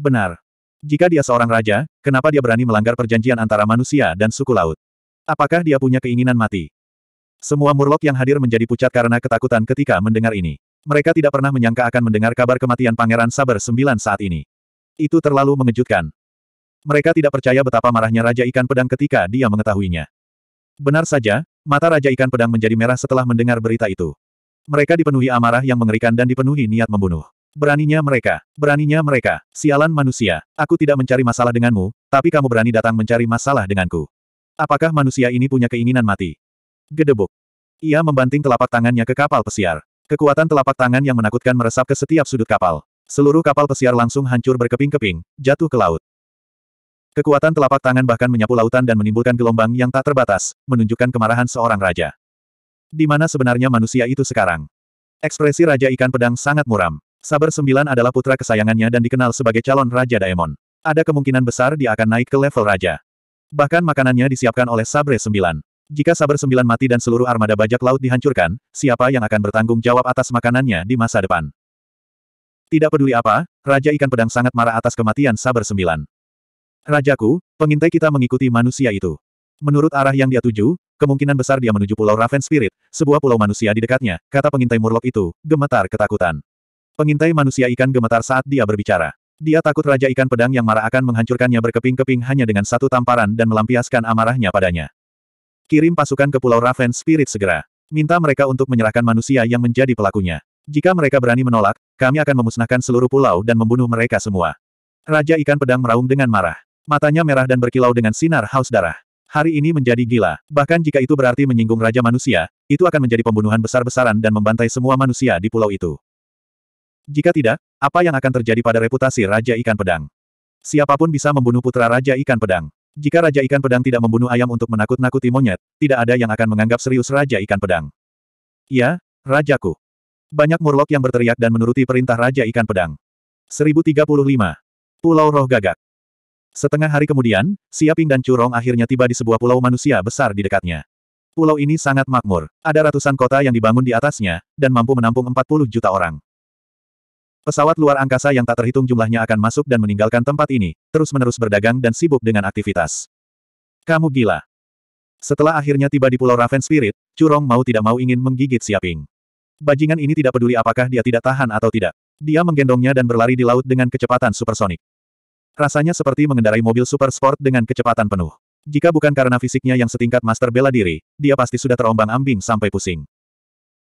Benar. Jika dia seorang raja, kenapa dia berani melanggar perjanjian antara manusia dan suku laut? Apakah dia punya keinginan mati? Semua murlok yang hadir menjadi pucat karena ketakutan ketika mendengar ini. Mereka tidak pernah menyangka akan mendengar kabar kematian Pangeran Saber Sembilan saat ini. Itu terlalu mengejutkan. Mereka tidak percaya betapa marahnya Raja Ikan Pedang ketika dia mengetahuinya. Benar saja, mata Raja Ikan Pedang menjadi merah setelah mendengar berita itu. Mereka dipenuhi amarah yang mengerikan dan dipenuhi niat membunuh. Beraninya mereka, beraninya mereka, sialan manusia, aku tidak mencari masalah denganmu, tapi kamu berani datang mencari masalah denganku. Apakah manusia ini punya keinginan mati? Gedebuk. Ia membanting telapak tangannya ke kapal pesiar. Kekuatan telapak tangan yang menakutkan meresap ke setiap sudut kapal. Seluruh kapal pesiar langsung hancur berkeping-keping, jatuh ke laut. Kekuatan telapak tangan bahkan menyapu lautan dan menimbulkan gelombang yang tak terbatas, menunjukkan kemarahan seorang raja. Di mana sebenarnya manusia itu sekarang? Ekspresi Raja Ikan Pedang sangat muram. Saber Sembilan adalah putra kesayangannya dan dikenal sebagai calon Raja Daemon. Ada kemungkinan besar dia akan naik ke level Raja. Bahkan makanannya disiapkan oleh Sabre Sembilan. Jika Saber Sembilan mati dan seluruh armada bajak laut dihancurkan, siapa yang akan bertanggung jawab atas makanannya di masa depan? Tidak peduli apa, Raja Ikan Pedang sangat marah atas kematian Saber Sembilan. Rajaku, pengintai kita mengikuti manusia itu. Menurut arah yang dia tuju, kemungkinan besar dia menuju Pulau Raven Spirit, sebuah pulau manusia di dekatnya, kata pengintai murlok itu, gemetar ketakutan. Pengintai manusia ikan gemetar saat dia berbicara. Dia takut Raja Ikan Pedang yang marah akan menghancurkannya berkeping-keping hanya dengan satu tamparan dan melampiaskan amarahnya padanya. Kirim pasukan ke Pulau Raven Spirit segera. Minta mereka untuk menyerahkan manusia yang menjadi pelakunya. Jika mereka berani menolak, kami akan memusnahkan seluruh pulau dan membunuh mereka semua. Raja Ikan Pedang meraung dengan marah. Matanya merah dan berkilau dengan sinar haus darah. Hari ini menjadi gila. Bahkan jika itu berarti menyinggung Raja Manusia, itu akan menjadi pembunuhan besar-besaran dan membantai semua manusia di pulau itu. Jika tidak, apa yang akan terjadi pada reputasi Raja Ikan Pedang? Siapapun bisa membunuh putra Raja Ikan Pedang. Jika Raja Ikan Pedang tidak membunuh ayam untuk menakut-nakuti monyet, tidak ada yang akan menganggap serius Raja Ikan Pedang. Ya, Rajaku. Banyak murlok yang berteriak dan menuruti perintah Raja Ikan Pedang. 1035. Pulau Roh Gagak. Setengah hari kemudian, Siaping dan Curong akhirnya tiba di sebuah pulau manusia besar di dekatnya. Pulau ini sangat makmur. Ada ratusan kota yang dibangun di atasnya, dan mampu menampung 40 juta orang. Pesawat luar angkasa yang tak terhitung jumlahnya akan masuk dan meninggalkan tempat ini, terus-menerus berdagang dan sibuk dengan aktivitas. Kamu gila. Setelah akhirnya tiba di Pulau Raven Spirit, Curong mau tidak mau ingin menggigit Siaping. Bajingan ini tidak peduli apakah dia tidak tahan atau tidak. Dia menggendongnya dan berlari di laut dengan kecepatan supersonik. Rasanya seperti mengendarai mobil super sport dengan kecepatan penuh. Jika bukan karena fisiknya yang setingkat master bela diri, dia pasti sudah terombang-ambing sampai pusing.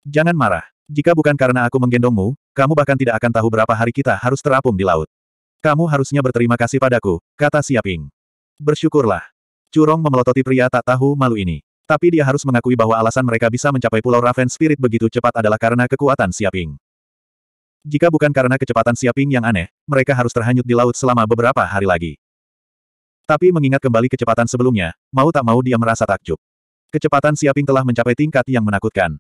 Jangan marah. Jika bukan karena aku menggendongmu, kamu bahkan tidak akan tahu berapa hari kita harus terapung di laut. Kamu harusnya berterima kasih padaku, kata Siaping. Bersyukurlah. Curong memelototi pria tak tahu malu ini. Tapi dia harus mengakui bahwa alasan mereka bisa mencapai Pulau Raven Spirit begitu cepat adalah karena kekuatan Siaping. Jika bukan karena kecepatan Siaping yang aneh, mereka harus terhanyut di laut selama beberapa hari lagi. Tapi mengingat kembali kecepatan sebelumnya, mau tak mau dia merasa takjub. Kecepatan Siaping telah mencapai tingkat yang menakutkan.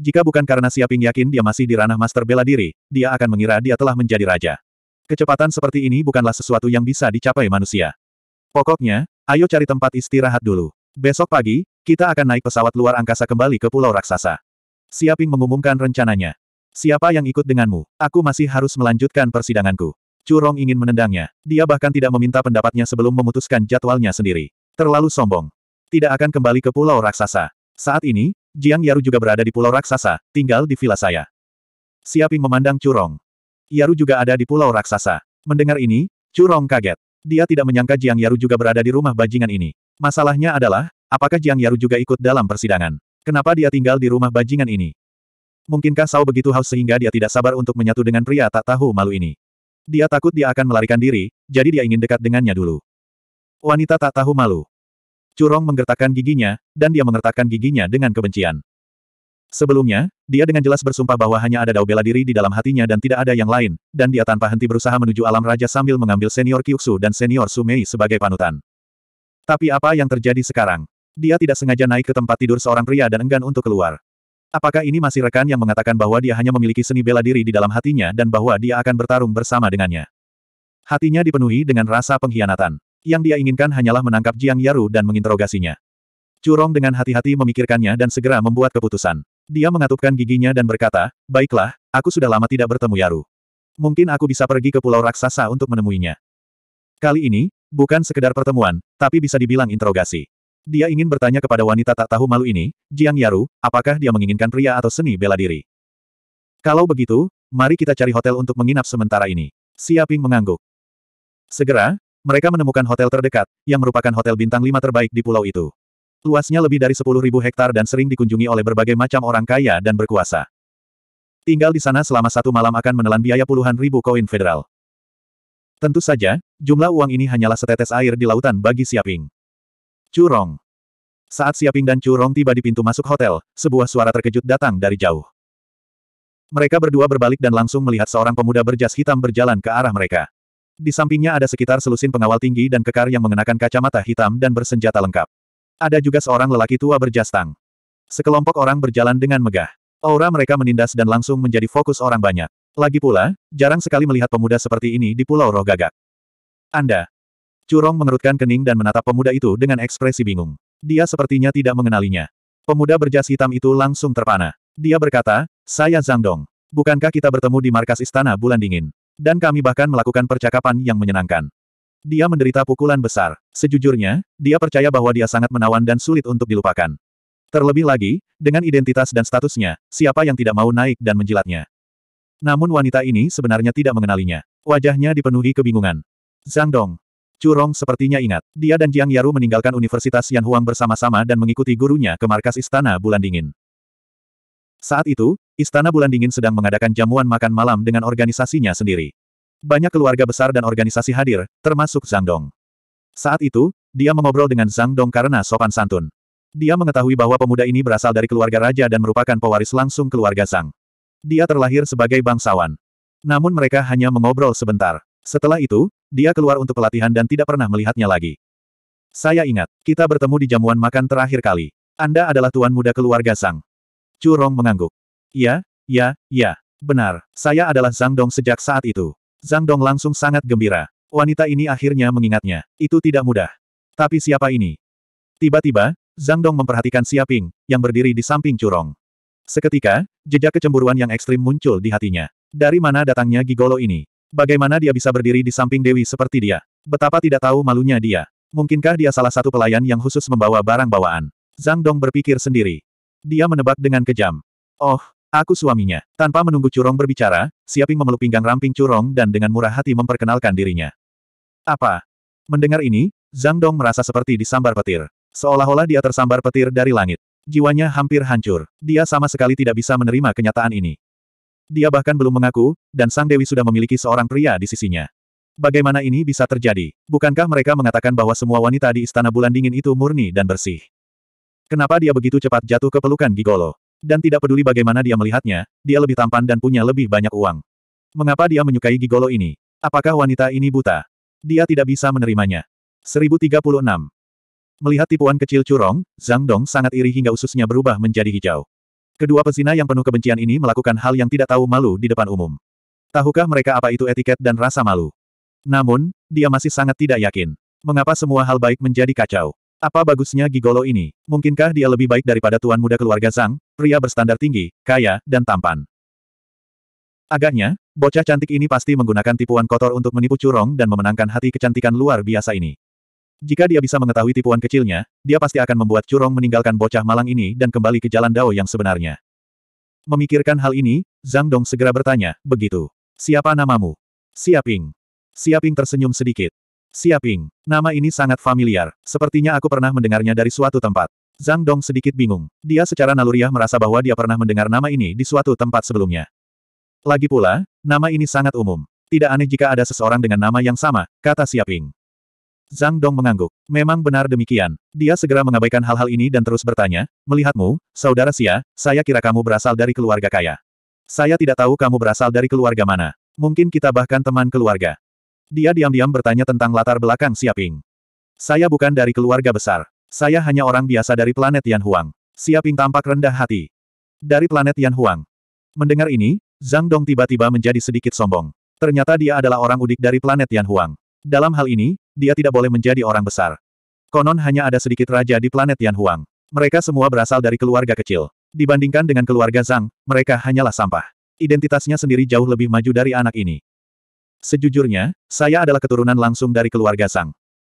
Jika bukan karena Siaping yakin dia masih di ranah master bela diri, dia akan mengira dia telah menjadi raja. Kecepatan seperti ini bukanlah sesuatu yang bisa dicapai manusia. Pokoknya, ayo cari tempat istirahat dulu. Besok pagi, kita akan naik pesawat luar angkasa kembali ke Pulau Raksasa. Siaping mengumumkan rencananya. Siapa yang ikut denganmu? Aku masih harus melanjutkan persidanganku. Curong ingin menendangnya. Dia bahkan tidak meminta pendapatnya sebelum memutuskan jadwalnya sendiri. Terlalu sombong. Tidak akan kembali ke pulau raksasa. Saat ini, Jiang Yaru juga berada di pulau raksasa, tinggal di villa saya. Siaping memandang Curong. Yaru juga ada di pulau raksasa. Mendengar ini, Curong kaget. Dia tidak menyangka Jiang Yaru juga berada di rumah bajingan ini. Masalahnya adalah, apakah Jiang Yaru juga ikut dalam persidangan? Kenapa dia tinggal di rumah bajingan ini? Mungkinkah Sao begitu haus sehingga dia tidak sabar untuk menyatu dengan pria tak tahu malu ini? Dia takut dia akan melarikan diri, jadi dia ingin dekat dengannya dulu. Wanita tak tahu malu. Curong menggertakkan giginya, dan dia mengertakkan giginya dengan kebencian. Sebelumnya, dia dengan jelas bersumpah bahwa hanya ada dao bela diri di dalam hatinya dan tidak ada yang lain, dan dia tanpa henti berusaha menuju alam raja sambil mengambil senior Kyuksu dan senior Sumei sebagai panutan. Tapi apa yang terjadi sekarang? Dia tidak sengaja naik ke tempat tidur seorang pria dan enggan untuk keluar. Apakah ini masih rekan yang mengatakan bahwa dia hanya memiliki seni bela diri di dalam hatinya dan bahwa dia akan bertarung bersama dengannya? Hatinya dipenuhi dengan rasa pengkhianatan. Yang dia inginkan hanyalah menangkap Jiang Yaru dan menginterogasinya. Curong dengan hati-hati memikirkannya dan segera membuat keputusan. Dia mengatupkan giginya dan berkata, Baiklah, aku sudah lama tidak bertemu Yaru. Mungkin aku bisa pergi ke pulau raksasa untuk menemuinya. Kali ini, bukan sekedar pertemuan, tapi bisa dibilang interogasi. Dia ingin bertanya kepada wanita tak tahu malu ini, Jiang Yaru, apakah dia menginginkan pria atau seni bela diri. Kalau begitu, mari kita cari hotel untuk menginap sementara ini. Siaping mengangguk. Segera, mereka menemukan hotel terdekat, yang merupakan hotel bintang lima terbaik di pulau itu. Luasnya lebih dari 10.000 hektar dan sering dikunjungi oleh berbagai macam orang kaya dan berkuasa. Tinggal di sana selama satu malam akan menelan biaya puluhan ribu koin federal. Tentu saja, jumlah uang ini hanyalah setetes air di lautan bagi Siaping. Curong. Saat Siaping dan Curong tiba di pintu masuk hotel, sebuah suara terkejut datang dari jauh. Mereka berdua berbalik dan langsung melihat seorang pemuda berjas hitam berjalan ke arah mereka. Di sampingnya ada sekitar selusin pengawal tinggi dan kekar yang mengenakan kacamata hitam dan bersenjata lengkap. Ada juga seorang lelaki tua berjastang. Sekelompok orang berjalan dengan megah. Aura mereka menindas dan langsung menjadi fokus orang banyak. Lagi pula, jarang sekali melihat pemuda seperti ini di Pulau Roh Gagak. Anda. Curong mengerutkan kening dan menatap pemuda itu dengan ekspresi bingung. Dia sepertinya tidak mengenalinya. Pemuda berjas hitam itu langsung terpana. Dia berkata, saya Zhang Dong. Bukankah kita bertemu di markas istana bulan dingin? Dan kami bahkan melakukan percakapan yang menyenangkan. Dia menderita pukulan besar. Sejujurnya, dia percaya bahwa dia sangat menawan dan sulit untuk dilupakan. Terlebih lagi, dengan identitas dan statusnya, siapa yang tidak mau naik dan menjilatnya. Namun wanita ini sebenarnya tidak mengenalinya. Wajahnya dipenuhi kebingungan. Zhang Dong. Curong sepertinya ingat, dia dan Jiang Yaru meninggalkan Universitas Yanhuang bersama-sama dan mengikuti gurunya ke markas istana bulan dingin. Saat itu, Istana Bulan Dingin sedang mengadakan jamuan makan malam dengan organisasinya sendiri. Banyak keluarga besar dan organisasi hadir, termasuk Zhang Dong. Saat itu, dia mengobrol dengan Zhang Dong karena sopan santun. Dia mengetahui bahwa pemuda ini berasal dari keluarga raja dan merupakan pewaris langsung keluarga Zhang. Dia terlahir sebagai bangsawan. Namun mereka hanya mengobrol sebentar. Setelah itu, dia keluar untuk pelatihan dan tidak pernah melihatnya lagi. Saya ingat, kita bertemu di jamuan makan terakhir kali. Anda adalah tuan muda keluarga Sang. Curong mengangguk. Ya, ya, ya. Benar, saya adalah Zhang Dong sejak saat itu. Zhang Dong langsung sangat gembira. Wanita ini akhirnya mengingatnya. Itu tidak mudah. Tapi siapa ini? Tiba-tiba, Zhang Dong memperhatikan Siaping, yang berdiri di samping Curong. Seketika, jejak kecemburuan yang ekstrim muncul di hatinya. Dari mana datangnya gigolo ini? Bagaimana dia bisa berdiri di samping Dewi seperti dia? Betapa tidak tahu malunya dia. Mungkinkah dia salah satu pelayan yang khusus membawa barang bawaan? Zhang Dong berpikir sendiri. Dia menebak dengan kejam. Oh, aku suaminya. Tanpa menunggu Curong berbicara, Siaping memeluk pinggang ramping Curong dan dengan murah hati memperkenalkan dirinya. Apa? Mendengar ini, Zhang Dong merasa seperti disambar petir. Seolah-olah dia tersambar petir dari langit. Jiwanya hampir hancur. Dia sama sekali tidak bisa menerima kenyataan ini. Dia bahkan belum mengaku, dan Sang Dewi sudah memiliki seorang pria di sisinya. Bagaimana ini bisa terjadi? Bukankah mereka mengatakan bahwa semua wanita di Istana Bulan Dingin itu murni dan bersih? Kenapa dia begitu cepat jatuh ke pelukan Gigolo? Dan tidak peduli bagaimana dia melihatnya, dia lebih tampan dan punya lebih banyak uang. Mengapa dia menyukai Gigolo ini? Apakah wanita ini buta? Dia tidak bisa menerimanya. 1036. Melihat tipuan kecil curong, Zhang Dong sangat iri hingga ususnya berubah menjadi hijau. Kedua pezina yang penuh kebencian ini melakukan hal yang tidak tahu malu di depan umum. Tahukah mereka apa itu etiket dan rasa malu? Namun, dia masih sangat tidak yakin. Mengapa semua hal baik menjadi kacau? Apa bagusnya gigolo ini? Mungkinkah dia lebih baik daripada tuan muda keluarga Zhang, pria berstandar tinggi, kaya, dan tampan? Agaknya, bocah cantik ini pasti menggunakan tipuan kotor untuk menipu curong dan memenangkan hati kecantikan luar biasa ini. Jika dia bisa mengetahui tipuan kecilnya, dia pasti akan membuat curong meninggalkan bocah malang ini dan kembali ke jalan dao yang sebenarnya. Memikirkan hal ini, Zhang Dong segera bertanya, begitu. Siapa namamu? Siaping. Siaping tersenyum sedikit. Siaping. Nama ini sangat familiar, sepertinya aku pernah mendengarnya dari suatu tempat. Zhang Dong sedikit bingung. Dia secara naluriah merasa bahwa dia pernah mendengar nama ini di suatu tempat sebelumnya. Lagi pula, nama ini sangat umum. Tidak aneh jika ada seseorang dengan nama yang sama, kata Siaping. Zhang Dong mengangguk. Memang benar demikian. Dia segera mengabaikan hal-hal ini dan terus bertanya, melihatmu, saudara Xia, saya kira kamu berasal dari keluarga kaya. Saya tidak tahu kamu berasal dari keluarga mana. Mungkin kita bahkan teman keluarga. Dia diam-diam bertanya tentang latar belakang Siaping. Saya bukan dari keluarga besar. Saya hanya orang biasa dari planet Yan Huang. Siaping tampak rendah hati. Dari planet Yan Huang. Mendengar ini, Zhang Dong tiba-tiba menjadi sedikit sombong. Ternyata dia adalah orang udik dari planet Yan Huang. Dalam hal ini, dia tidak boleh menjadi orang besar. Konon hanya ada sedikit raja di planet Yan Huang. Mereka semua berasal dari keluarga kecil. Dibandingkan dengan keluarga Zhang, mereka hanyalah sampah. Identitasnya sendiri jauh lebih maju dari anak ini. Sejujurnya, saya adalah keturunan langsung dari keluarga Sang.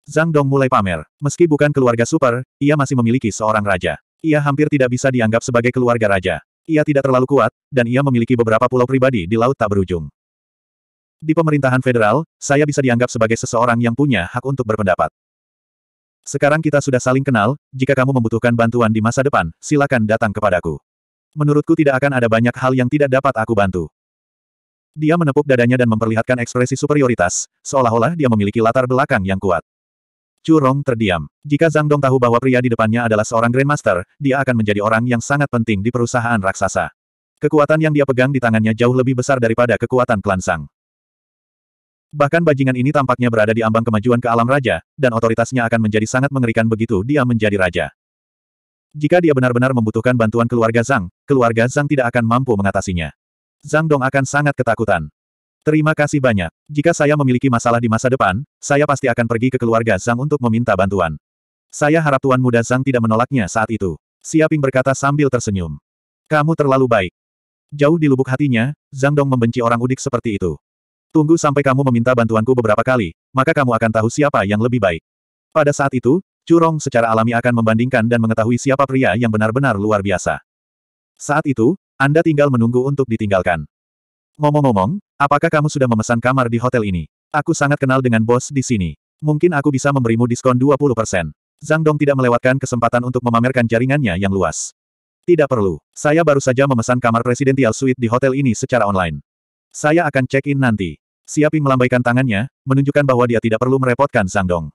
Zhang Dong mulai pamer. Meski bukan keluarga super, ia masih memiliki seorang raja. Ia hampir tidak bisa dianggap sebagai keluarga raja. Ia tidak terlalu kuat, dan ia memiliki beberapa pulau pribadi di laut tak berujung. Di pemerintahan federal, saya bisa dianggap sebagai seseorang yang punya hak untuk berpendapat. Sekarang kita sudah saling kenal, jika kamu membutuhkan bantuan di masa depan, silakan datang kepadaku. Menurutku tidak akan ada banyak hal yang tidak dapat aku bantu. Dia menepuk dadanya dan memperlihatkan ekspresi superioritas, seolah-olah dia memiliki latar belakang yang kuat. Curong terdiam. Jika Zhang Dong tahu bahwa pria di depannya adalah seorang Grandmaster, dia akan menjadi orang yang sangat penting di perusahaan raksasa. Kekuatan yang dia pegang di tangannya jauh lebih besar daripada kekuatan klan Sang. Bahkan bajingan ini tampaknya berada di ambang kemajuan ke alam raja, dan otoritasnya akan menjadi sangat mengerikan begitu dia menjadi raja. Jika dia benar-benar membutuhkan bantuan keluarga Zhang, keluarga Zhang tidak akan mampu mengatasinya. Zhang Dong akan sangat ketakutan. Terima kasih banyak. Jika saya memiliki masalah di masa depan, saya pasti akan pergi ke keluarga Zhang untuk meminta bantuan. Saya harap Tuan Muda Zhang tidak menolaknya saat itu. Siaping berkata sambil tersenyum. Kamu terlalu baik. Jauh di lubuk hatinya, Zhang Dong membenci orang udik seperti itu. Tunggu sampai kamu meminta bantuanku beberapa kali, maka kamu akan tahu siapa yang lebih baik. Pada saat itu, Curong secara alami akan membandingkan dan mengetahui siapa pria yang benar-benar luar biasa. Saat itu, anda tinggal menunggu untuk ditinggalkan. Ngomong-ngomong, apakah kamu sudah memesan kamar di hotel ini? Aku sangat kenal dengan bos di sini. Mungkin aku bisa memberimu diskon 20%. Zhang Dong tidak melewatkan kesempatan untuk memamerkan jaringannya yang luas. Tidak perlu. Saya baru saja memesan kamar presidential suite di hotel ini secara online. Saya akan check-in nanti. Siaping melambaikan tangannya, menunjukkan bahwa dia tidak perlu merepotkan Zhang Dong.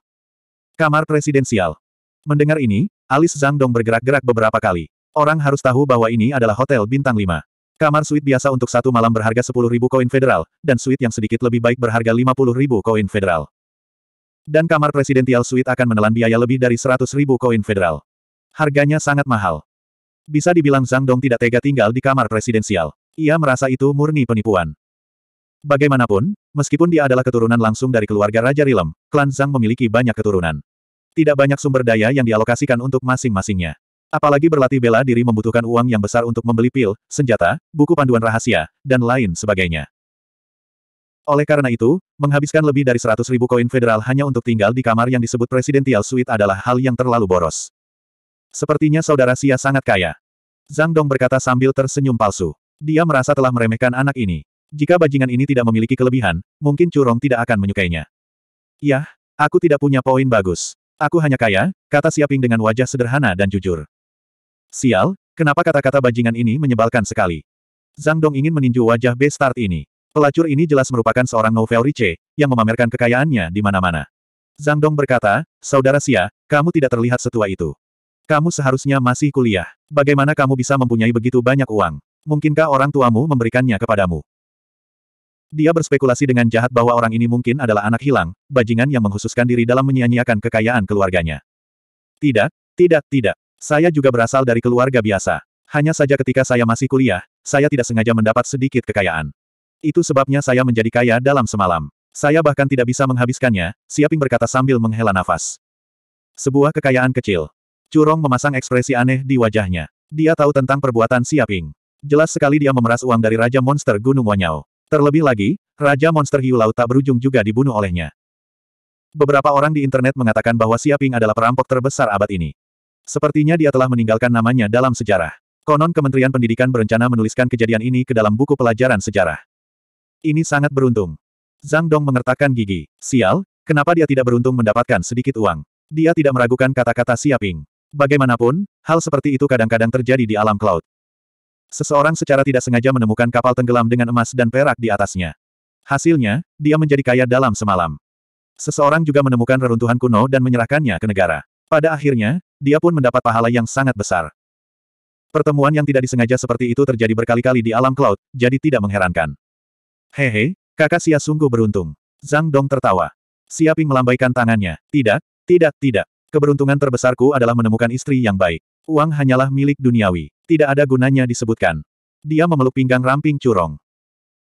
Kamar presidensial. Mendengar ini, alis Zhang Dong bergerak-gerak beberapa kali. Orang harus tahu bahwa ini adalah hotel bintang 5. Kamar suite biasa untuk satu malam berharga 10.000 koin federal, dan suite yang sedikit lebih baik berharga 50.000 koin federal. Dan kamar presidential suite akan menelan biaya lebih dari 100.000 koin federal. Harganya sangat mahal. Bisa dibilang Zhang Dong tidak tega tinggal di kamar presidensial. Ia merasa itu murni penipuan. Bagaimanapun, meskipun dia adalah keturunan langsung dari keluarga Raja Rilem, klan Zhang memiliki banyak keturunan. Tidak banyak sumber daya yang dialokasikan untuk masing-masingnya. Apalagi berlatih bela diri membutuhkan uang yang besar untuk membeli pil, senjata, buku panduan rahasia, dan lain sebagainya. Oleh karena itu, menghabiskan lebih dari 100 ribu koin federal hanya untuk tinggal di kamar yang disebut Presidential Suite adalah hal yang terlalu boros. Sepertinya saudara Sia sangat kaya. Zhang Dong berkata sambil tersenyum palsu. Dia merasa telah meremehkan anak ini. Jika bajingan ini tidak memiliki kelebihan, mungkin Curong tidak akan menyukainya. Yah, aku tidak punya poin bagus. Aku hanya kaya, kata Siaping dengan wajah sederhana dan jujur. Sial, kenapa kata-kata bajingan ini menyebalkan sekali? Zhang Dong ingin meninju wajah Bestart ini. Pelacur ini jelas merupakan seorang novel Rice, yang memamerkan kekayaannya di mana-mana. Zhang Dong berkata, Saudara Xia, kamu tidak terlihat setua itu. Kamu seharusnya masih kuliah. Bagaimana kamu bisa mempunyai begitu banyak uang? Mungkinkah orang tuamu memberikannya kepadamu? Dia berspekulasi dengan jahat bahwa orang ini mungkin adalah anak hilang, bajingan yang menghususkan diri dalam menyia-nyiakan kekayaan keluarganya. Tidak, tidak, tidak. Saya juga berasal dari keluarga biasa. Hanya saja ketika saya masih kuliah, saya tidak sengaja mendapat sedikit kekayaan. Itu sebabnya saya menjadi kaya dalam semalam. Saya bahkan tidak bisa menghabiskannya, Siaping berkata sambil menghela nafas. Sebuah kekayaan kecil. Curong memasang ekspresi aneh di wajahnya. Dia tahu tentang perbuatan Siaping. Jelas sekali dia memeras uang dari Raja Monster Gunung Wanyao. Terlebih lagi, Raja Monster Hiu Laut tak berujung juga dibunuh olehnya. Beberapa orang di internet mengatakan bahwa Siaping adalah perampok terbesar abad ini. Sepertinya dia telah meninggalkan namanya dalam sejarah. Konon Kementerian Pendidikan berencana menuliskan kejadian ini ke dalam buku pelajaran sejarah. Ini sangat beruntung. Zhang Dong mengertakkan gigi. Sial, kenapa dia tidak beruntung mendapatkan sedikit uang? Dia tidak meragukan kata-kata Siaping. Bagaimanapun, hal seperti itu kadang-kadang terjadi di alam cloud. Seseorang secara tidak sengaja menemukan kapal tenggelam dengan emas dan perak di atasnya. Hasilnya, dia menjadi kaya dalam semalam. Seseorang juga menemukan reruntuhan kuno dan menyerahkannya ke negara. Pada akhirnya, dia pun mendapat pahala yang sangat besar. Pertemuan yang tidak disengaja seperti itu terjadi berkali-kali di alam cloud, jadi tidak mengherankan. Hehe, kakak Xia sungguh beruntung. Zhang Dong tertawa. Xia Ping melambaikan tangannya. Tidak, tidak, tidak. Keberuntungan terbesarku adalah menemukan istri yang baik. Uang hanyalah milik duniawi. Tidak ada gunanya disebutkan. Dia memeluk pinggang ramping curong.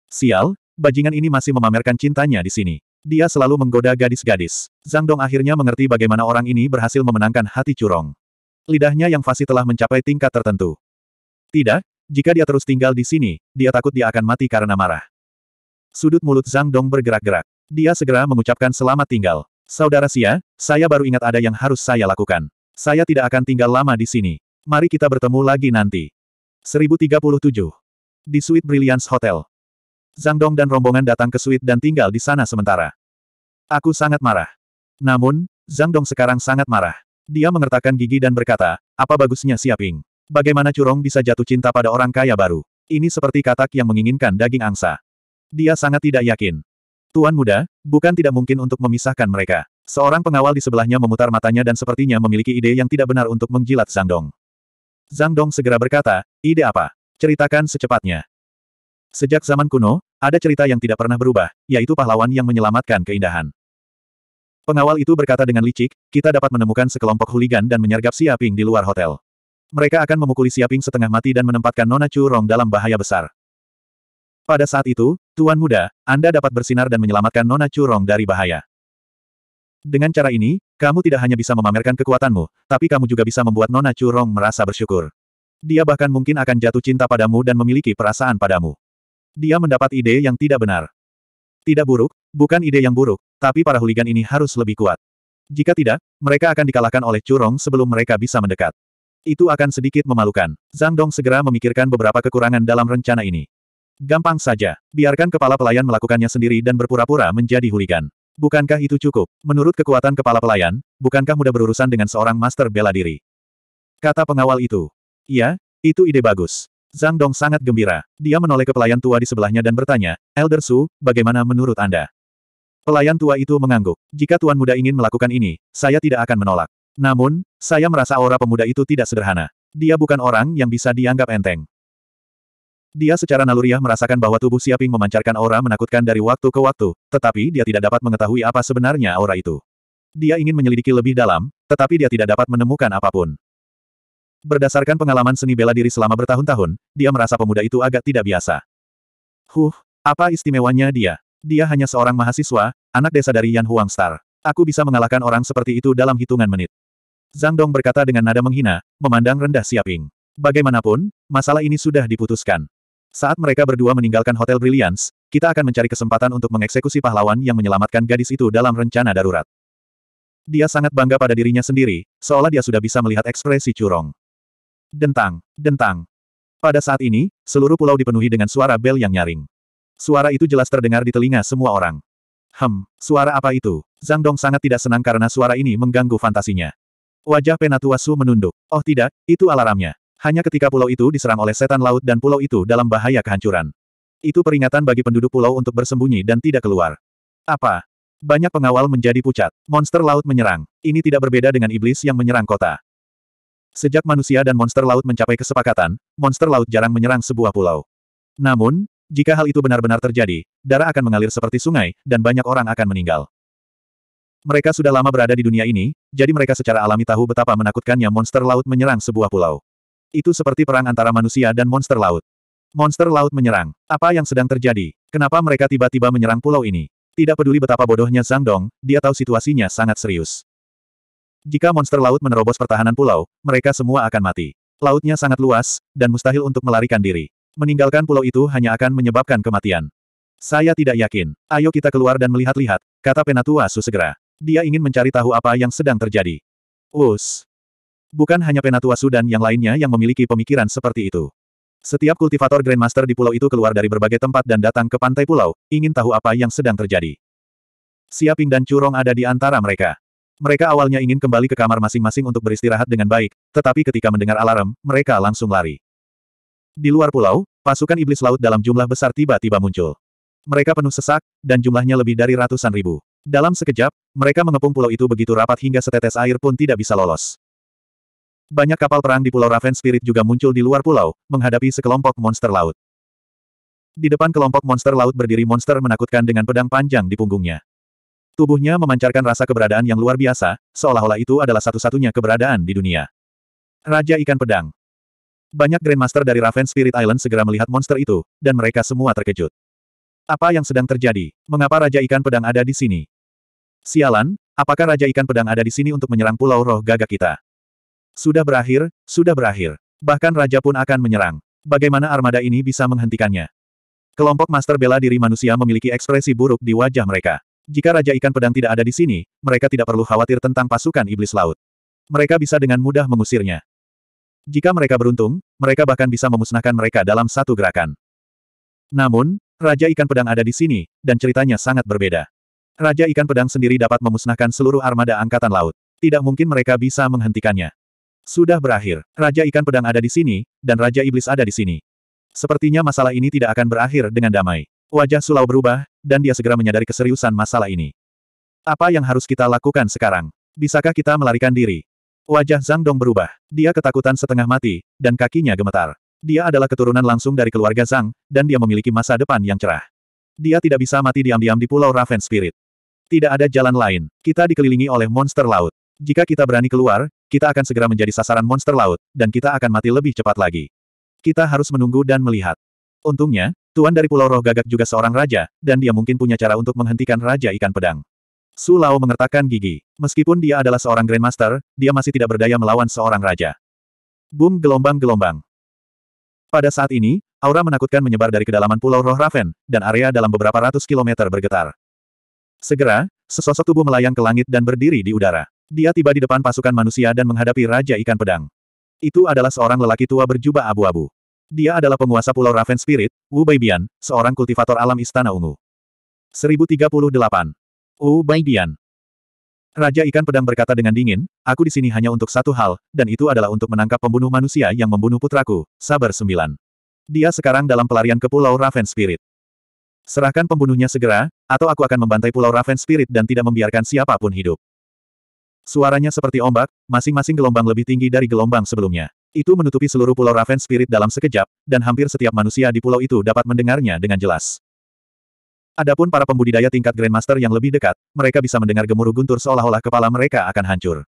Sial, bajingan ini masih memamerkan cintanya di sini. Dia selalu menggoda gadis-gadis. Zhang Dong akhirnya mengerti bagaimana orang ini berhasil memenangkan hati Curong. Lidahnya yang fasih telah mencapai tingkat tertentu. Tidak, jika dia terus tinggal di sini, dia takut dia akan mati karena marah. Sudut mulut Zhang Dong bergerak-gerak. Dia segera mengucapkan selamat tinggal. Saudara Sia. saya baru ingat ada yang harus saya lakukan. Saya tidak akan tinggal lama di sini. Mari kita bertemu lagi nanti. 1037. Di Suite Brilliance Hotel. Zhang Dong dan rombongan datang ke suite dan tinggal di sana sementara. Aku sangat marah. Namun, Zhang Dong sekarang sangat marah. Dia mengertakkan gigi dan berkata, apa bagusnya Siaping? Bagaimana Curong bisa jatuh cinta pada orang kaya baru? Ini seperti katak yang menginginkan daging angsa. Dia sangat tidak yakin. Tuan muda, bukan tidak mungkin untuk memisahkan mereka. Seorang pengawal di sebelahnya memutar matanya dan sepertinya memiliki ide yang tidak benar untuk menjilat Zhang Dong. Zhang Dong segera berkata, ide apa? Ceritakan secepatnya. Sejak zaman kuno, ada cerita yang tidak pernah berubah, yaitu pahlawan yang menyelamatkan keindahan. Pengawal itu berkata dengan licik, kita dapat menemukan sekelompok huligan dan menyergap Siaping di luar hotel. Mereka akan memukuli Siaping setengah mati dan menempatkan Nona Chu dalam bahaya besar. Pada saat itu, Tuan Muda, Anda dapat bersinar dan menyelamatkan Nona Chu dari bahaya. Dengan cara ini, kamu tidak hanya bisa memamerkan kekuatanmu, tapi kamu juga bisa membuat Nona Curong merasa bersyukur. Dia bahkan mungkin akan jatuh cinta padamu dan memiliki perasaan padamu dia mendapat ide yang tidak benar. Tidak buruk, bukan ide yang buruk, tapi para huligan ini harus lebih kuat. Jika tidak, mereka akan dikalahkan oleh Curong sebelum mereka bisa mendekat. Itu akan sedikit memalukan. Zhang Dong segera memikirkan beberapa kekurangan dalam rencana ini. Gampang saja, biarkan kepala pelayan melakukannya sendiri dan berpura-pura menjadi huligan. Bukankah itu cukup? Menurut kekuatan kepala pelayan, bukankah mudah berurusan dengan seorang master bela diri? Kata pengawal itu. Iya, itu ide bagus. Zhang Dong sangat gembira. Dia menoleh ke pelayan tua di sebelahnya dan bertanya, Elder Su, bagaimana menurut Anda? Pelayan tua itu mengangguk. Jika Tuan Muda ingin melakukan ini, saya tidak akan menolak. Namun, saya merasa aura pemuda itu tidak sederhana. Dia bukan orang yang bisa dianggap enteng. Dia secara naluriah merasakan bahwa tubuh Siaping memancarkan aura menakutkan dari waktu ke waktu, tetapi dia tidak dapat mengetahui apa sebenarnya aura itu. Dia ingin menyelidiki lebih dalam, tetapi dia tidak dapat menemukan apapun. Berdasarkan pengalaman seni bela diri selama bertahun-tahun, dia merasa pemuda itu agak tidak biasa. Huh, apa istimewanya dia? Dia hanya seorang mahasiswa, anak desa dari Yan Huang Star. Aku bisa mengalahkan orang seperti itu dalam hitungan menit. Zhang Dong berkata dengan nada menghina, memandang rendah Siaping. Bagaimanapun, masalah ini sudah diputuskan. Saat mereka berdua meninggalkan Hotel Brilliance, kita akan mencari kesempatan untuk mengeksekusi pahlawan yang menyelamatkan gadis itu dalam rencana darurat. Dia sangat bangga pada dirinya sendiri, seolah dia sudah bisa melihat ekspresi curong. Dentang, dentang. Pada saat ini, seluruh pulau dipenuhi dengan suara bel yang nyaring. Suara itu jelas terdengar di telinga semua orang. Hem, suara apa itu? Zhang Dong sangat tidak senang karena suara ini mengganggu fantasinya. Wajah Penatua Su menunduk. Oh tidak, itu alarmnya. Hanya ketika pulau itu diserang oleh setan laut dan pulau itu dalam bahaya kehancuran. Itu peringatan bagi penduduk pulau untuk bersembunyi dan tidak keluar. Apa? Banyak pengawal menjadi pucat. Monster laut menyerang. Ini tidak berbeda dengan iblis yang menyerang kota. Sejak manusia dan monster laut mencapai kesepakatan, monster laut jarang menyerang sebuah pulau. Namun, jika hal itu benar-benar terjadi, darah akan mengalir seperti sungai, dan banyak orang akan meninggal. Mereka sudah lama berada di dunia ini, jadi mereka secara alami tahu betapa menakutkannya monster laut menyerang sebuah pulau. Itu seperti perang antara manusia dan monster laut. Monster laut menyerang. Apa yang sedang terjadi? Kenapa mereka tiba-tiba menyerang pulau ini? Tidak peduli betapa bodohnya Zhang Dong, dia tahu situasinya sangat serius. Jika monster laut menerobos pertahanan pulau, mereka semua akan mati. Lautnya sangat luas, dan mustahil untuk melarikan diri. Meninggalkan pulau itu hanya akan menyebabkan kematian. Saya tidak yakin. Ayo kita keluar dan melihat-lihat, kata Penatua Su segera. Dia ingin mencari tahu apa yang sedang terjadi. Us. Bukan hanya Penatua Su dan yang lainnya yang memiliki pemikiran seperti itu. Setiap kultivator Grandmaster di pulau itu keluar dari berbagai tempat dan datang ke pantai pulau, ingin tahu apa yang sedang terjadi. Siaping dan Curong ada di antara mereka. Mereka awalnya ingin kembali ke kamar masing-masing untuk beristirahat dengan baik, tetapi ketika mendengar alarm, mereka langsung lari. Di luar pulau, pasukan iblis laut dalam jumlah besar tiba-tiba muncul. Mereka penuh sesak, dan jumlahnya lebih dari ratusan ribu. Dalam sekejap, mereka mengepung pulau itu begitu rapat hingga setetes air pun tidak bisa lolos. Banyak kapal perang di Pulau Raven Spirit juga muncul di luar pulau, menghadapi sekelompok monster laut. Di depan kelompok monster laut berdiri monster menakutkan dengan pedang panjang di punggungnya. Tubuhnya memancarkan rasa keberadaan yang luar biasa, seolah-olah itu adalah satu-satunya keberadaan di dunia. Raja Ikan Pedang Banyak Grandmaster dari Raven Spirit Island segera melihat monster itu, dan mereka semua terkejut. Apa yang sedang terjadi? Mengapa Raja Ikan Pedang ada di sini? Sialan, apakah Raja Ikan Pedang ada di sini untuk menyerang pulau roh gagak kita? Sudah berakhir, sudah berakhir. Bahkan Raja pun akan menyerang. Bagaimana armada ini bisa menghentikannya? Kelompok Master Bela Diri Manusia memiliki ekspresi buruk di wajah mereka. Jika Raja Ikan Pedang tidak ada di sini, mereka tidak perlu khawatir tentang pasukan iblis laut. Mereka bisa dengan mudah mengusirnya. Jika mereka beruntung, mereka bahkan bisa memusnahkan mereka dalam satu gerakan. Namun, Raja Ikan Pedang ada di sini, dan ceritanya sangat berbeda. Raja Ikan Pedang sendiri dapat memusnahkan seluruh armada angkatan laut. Tidak mungkin mereka bisa menghentikannya. Sudah berakhir, Raja Ikan Pedang ada di sini, dan Raja Iblis ada di sini. Sepertinya masalah ini tidak akan berakhir dengan damai. Wajah Sulau berubah, dan dia segera menyadari keseriusan masalah ini. Apa yang harus kita lakukan sekarang? Bisakah kita melarikan diri? Wajah Zhang Dong berubah. Dia ketakutan setengah mati, dan kakinya gemetar. Dia adalah keturunan langsung dari keluarga Zhang, dan dia memiliki masa depan yang cerah. Dia tidak bisa mati diam-diam di Pulau Raven Spirit. Tidak ada jalan lain. Kita dikelilingi oleh monster laut. Jika kita berani keluar, kita akan segera menjadi sasaran monster laut, dan kita akan mati lebih cepat lagi. Kita harus menunggu dan melihat. Untungnya, Tuan dari Pulau Roh Gagak juga seorang raja, dan dia mungkin punya cara untuk menghentikan Raja Ikan Pedang. Su Lao mengertakkan gigi. Meskipun dia adalah seorang Grandmaster, dia masih tidak berdaya melawan seorang raja. Boom gelombang-gelombang. Pada saat ini, aura menakutkan menyebar dari kedalaman Pulau Roh Raven, dan area dalam beberapa ratus kilometer bergetar. Segera, sesosok tubuh melayang ke langit dan berdiri di udara. Dia tiba di depan pasukan manusia dan menghadapi Raja Ikan Pedang. Itu adalah seorang lelaki tua berjubah abu-abu. Dia adalah penguasa Pulau Raven Spirit, Wu Baibian, seorang kultivator alam Istana Ungu. 1038. Wu Baibian. Raja Ikan Pedang berkata dengan dingin, aku di sini hanya untuk satu hal, dan itu adalah untuk menangkap pembunuh manusia yang membunuh putraku, Sabar 9. Dia sekarang dalam pelarian ke Pulau Raven Spirit. Serahkan pembunuhnya segera, atau aku akan membantai Pulau Raven Spirit dan tidak membiarkan siapapun hidup. Suaranya seperti ombak, masing-masing gelombang lebih tinggi dari gelombang sebelumnya. Itu menutupi seluruh pulau Raven Spirit dalam sekejap, dan hampir setiap manusia di pulau itu dapat mendengarnya dengan jelas. Adapun para pembudidaya tingkat Grandmaster yang lebih dekat, mereka bisa mendengar gemuruh guntur seolah-olah kepala mereka akan hancur.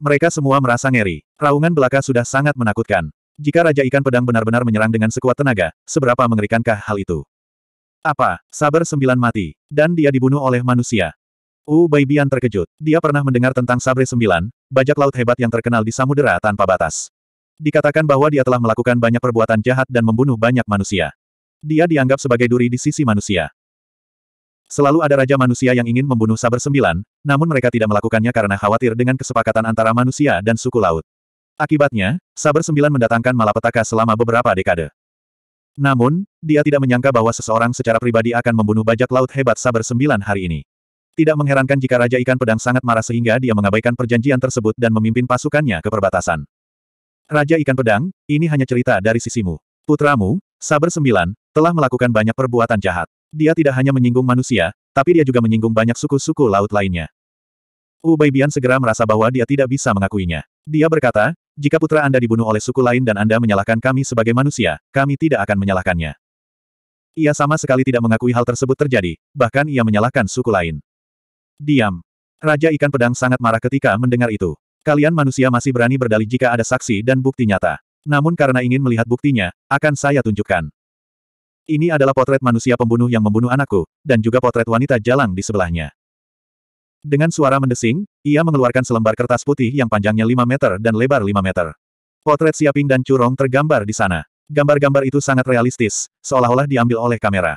Mereka semua merasa ngeri. Raungan belaka sudah sangat menakutkan. Jika Raja Ikan Pedang benar-benar menyerang dengan sekuat tenaga, seberapa mengerikankah hal itu? Apa? Sabar sembilan mati. Dan dia dibunuh oleh manusia. U uh, Baibian terkejut. Dia pernah mendengar tentang Sabre sembilan, bajak laut hebat yang terkenal di samudera tanpa batas. Dikatakan bahwa dia telah melakukan banyak perbuatan jahat dan membunuh banyak manusia. Dia dianggap sebagai duri di sisi manusia. Selalu ada raja manusia yang ingin membunuh Saber Sembilan, namun mereka tidak melakukannya karena khawatir dengan kesepakatan antara manusia dan suku laut. Akibatnya, Saber Sembilan mendatangkan malapetaka selama beberapa dekade. Namun, dia tidak menyangka bahwa seseorang secara pribadi akan membunuh bajak laut hebat Saber Sembilan hari ini. Tidak mengherankan jika Raja Ikan Pedang sangat marah sehingga dia mengabaikan perjanjian tersebut dan memimpin pasukannya ke perbatasan. Raja Ikan Pedang, ini hanya cerita dari sisimu. Putramu, Saber Sembilan, telah melakukan banyak perbuatan jahat. Dia tidak hanya menyinggung manusia, tapi dia juga menyinggung banyak suku-suku laut lainnya. Ubay Bian segera merasa bahwa dia tidak bisa mengakuinya. Dia berkata, jika putra Anda dibunuh oleh suku lain dan Anda menyalahkan kami sebagai manusia, kami tidak akan menyalahkannya. Ia sama sekali tidak mengakui hal tersebut terjadi, bahkan ia menyalahkan suku lain. Diam. Raja Ikan Pedang sangat marah ketika mendengar itu. Kalian manusia masih berani berdalih jika ada saksi dan bukti nyata. Namun karena ingin melihat buktinya, akan saya tunjukkan. Ini adalah potret manusia pembunuh yang membunuh anakku, dan juga potret wanita jalang di sebelahnya. Dengan suara mendesing, ia mengeluarkan selembar kertas putih yang panjangnya 5 meter dan lebar 5 meter. Potret Siaping dan Curong tergambar di sana. Gambar-gambar itu sangat realistis, seolah-olah diambil oleh kamera.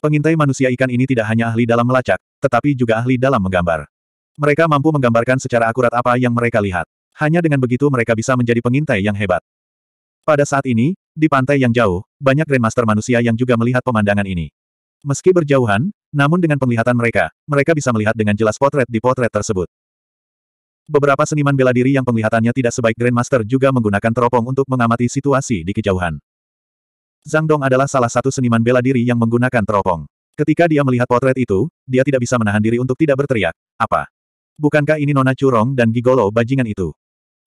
Pengintai manusia ikan ini tidak hanya ahli dalam melacak, tetapi juga ahli dalam menggambar. Mereka mampu menggambarkan secara akurat apa yang mereka lihat. Hanya dengan begitu mereka bisa menjadi pengintai yang hebat. Pada saat ini, di pantai yang jauh, banyak Grandmaster manusia yang juga melihat pemandangan ini. Meski berjauhan, namun dengan penglihatan mereka, mereka bisa melihat dengan jelas potret di potret tersebut. Beberapa seniman bela diri yang penglihatannya tidak sebaik Grandmaster juga menggunakan teropong untuk mengamati situasi di kejauhan. Zhang Dong adalah salah satu seniman bela diri yang menggunakan teropong. Ketika dia melihat potret itu, dia tidak bisa menahan diri untuk tidak berteriak, apa? Bukankah ini Nona Curong dan Gigolo bajingan itu?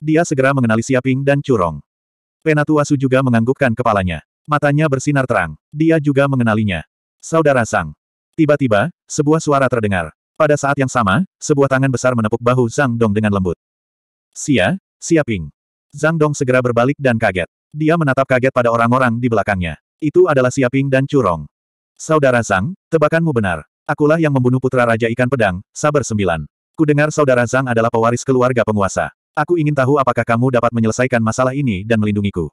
Dia segera mengenali Siaping dan Curong. Penatua Su juga menganggukkan kepalanya. Matanya bersinar terang. Dia juga mengenalinya. Saudara Sang. Tiba-tiba, sebuah suara terdengar. Pada saat yang sama, sebuah tangan besar menepuk bahu Zhang Dong dengan lembut. Sia, Siaping. Zhang Dong segera berbalik dan kaget. Dia menatap kaget pada orang-orang di belakangnya. Itu adalah Siaping dan Curong. Saudara Zhang, tebakanmu benar. Akulah yang membunuh putra Raja Ikan Pedang, Sabar Sembilan. Ku dengar saudara Zhang adalah pewaris keluarga penguasa. Aku ingin tahu apakah kamu dapat menyelesaikan masalah ini dan melindungiku.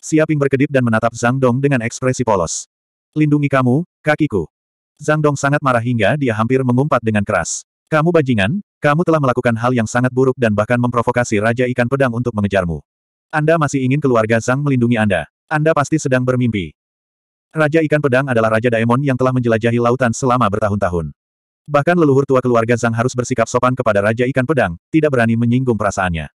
Siaping berkedip dan menatap Zhang Dong dengan ekspresi polos. Lindungi kamu, kakiku. Zhang Dong sangat marah hingga dia hampir mengumpat dengan keras. Kamu bajingan, kamu telah melakukan hal yang sangat buruk dan bahkan memprovokasi Raja Ikan Pedang untuk mengejarmu. Anda masih ingin keluarga Zhang melindungi Anda. Anda pasti sedang bermimpi. Raja Ikan Pedang adalah Raja Daemon yang telah menjelajahi lautan selama bertahun-tahun. Bahkan leluhur tua keluarga Zhang harus bersikap sopan kepada Raja Ikan Pedang, tidak berani menyinggung perasaannya.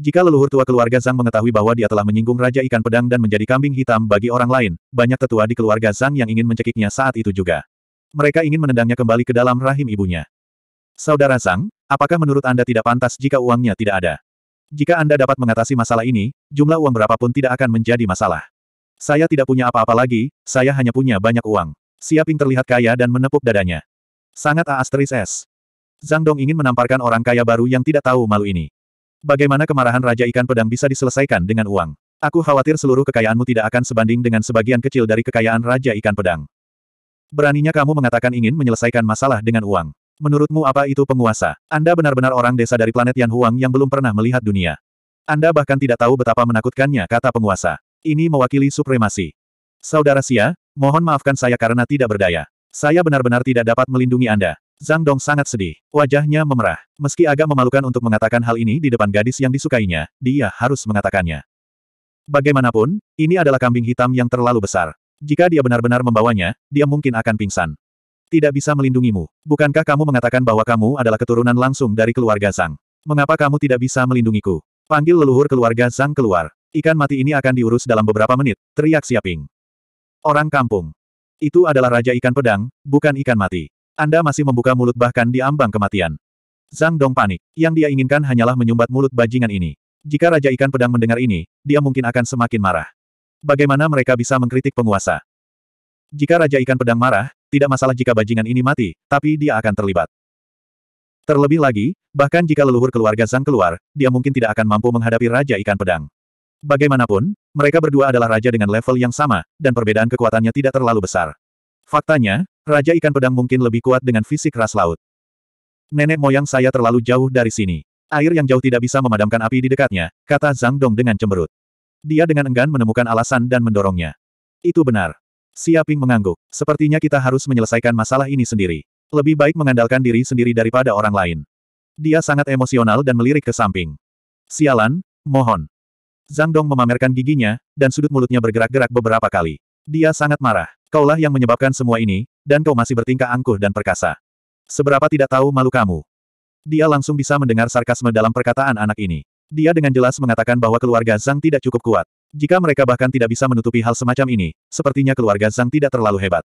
Jika leluhur tua keluarga Zhang mengetahui bahwa dia telah menyinggung Raja Ikan Pedang dan menjadi kambing hitam bagi orang lain, banyak tetua di keluarga Zhang yang ingin mencekiknya saat itu juga. Mereka ingin menendangnya kembali ke dalam rahim ibunya. Saudara Zhang, apakah menurut Anda tidak pantas jika uangnya tidak ada? Jika Anda dapat mengatasi masalah ini, jumlah uang berapapun tidak akan menjadi masalah. Saya tidak punya apa-apa lagi, saya hanya punya banyak uang. Siaping terlihat kaya dan menepuk dadanya. Sangat aasteris asteris S. Zhang Dong ingin menamparkan orang kaya baru yang tidak tahu malu ini. Bagaimana kemarahan Raja Ikan Pedang bisa diselesaikan dengan uang? Aku khawatir seluruh kekayaanmu tidak akan sebanding dengan sebagian kecil dari kekayaan Raja Ikan Pedang. Beraninya kamu mengatakan ingin menyelesaikan masalah dengan uang. Menurutmu apa itu penguasa? Anda benar-benar orang desa dari planet Yan Huang yang belum pernah melihat dunia. Anda bahkan tidak tahu betapa menakutkannya kata penguasa. Ini mewakili supremasi. Saudara Sia, Mohon maafkan saya karena tidak berdaya. Saya benar-benar tidak dapat melindungi Anda. Zhang Dong sangat sedih. Wajahnya memerah. Meski agak memalukan untuk mengatakan hal ini di depan gadis yang disukainya, dia harus mengatakannya. Bagaimanapun, ini adalah kambing hitam yang terlalu besar. Jika dia benar-benar membawanya, dia mungkin akan pingsan. Tidak bisa melindungimu. Bukankah kamu mengatakan bahwa kamu adalah keturunan langsung dari keluarga Zhang? Mengapa kamu tidak bisa melindungiku? Panggil leluhur keluarga Zhang keluar. Ikan mati ini akan diurus dalam beberapa menit, teriak Siaping. Orang kampung. Itu adalah Raja Ikan Pedang, bukan ikan mati. Anda masih membuka mulut bahkan di ambang kematian. Zhang Dong panik. Yang dia inginkan hanyalah menyumbat mulut bajingan ini. Jika Raja Ikan Pedang mendengar ini, dia mungkin akan semakin marah. Bagaimana mereka bisa mengkritik penguasa? Jika Raja Ikan Pedang marah, tidak masalah jika bajingan ini mati, tapi dia akan terlibat. Terlebih lagi, bahkan jika leluhur keluarga Zhang keluar, dia mungkin tidak akan mampu menghadapi Raja Ikan Pedang. Bagaimanapun, mereka berdua adalah raja dengan level yang sama, dan perbedaan kekuatannya tidak terlalu besar. Faktanya, Raja Ikan Pedang mungkin lebih kuat dengan fisik ras laut. Nenek moyang saya terlalu jauh dari sini. Air yang jauh tidak bisa memadamkan api di dekatnya, kata Zhang Dong dengan cemberut. Dia dengan enggan menemukan alasan dan mendorongnya. Itu benar. Siaping mengangguk. Sepertinya kita harus menyelesaikan masalah ini sendiri. Lebih baik mengandalkan diri sendiri daripada orang lain. Dia sangat emosional dan melirik ke samping. Sialan, mohon. Zhang Dong memamerkan giginya, dan sudut mulutnya bergerak-gerak beberapa kali. Dia sangat marah. Kaulah yang menyebabkan semua ini, dan kau masih bertingkah angkuh dan perkasa. Seberapa tidak tahu malu kamu. Dia langsung bisa mendengar sarkasme dalam perkataan anak ini. Dia dengan jelas mengatakan bahwa keluarga Zhang tidak cukup kuat. Jika mereka bahkan tidak bisa menutupi hal semacam ini, sepertinya keluarga Zhang tidak terlalu hebat.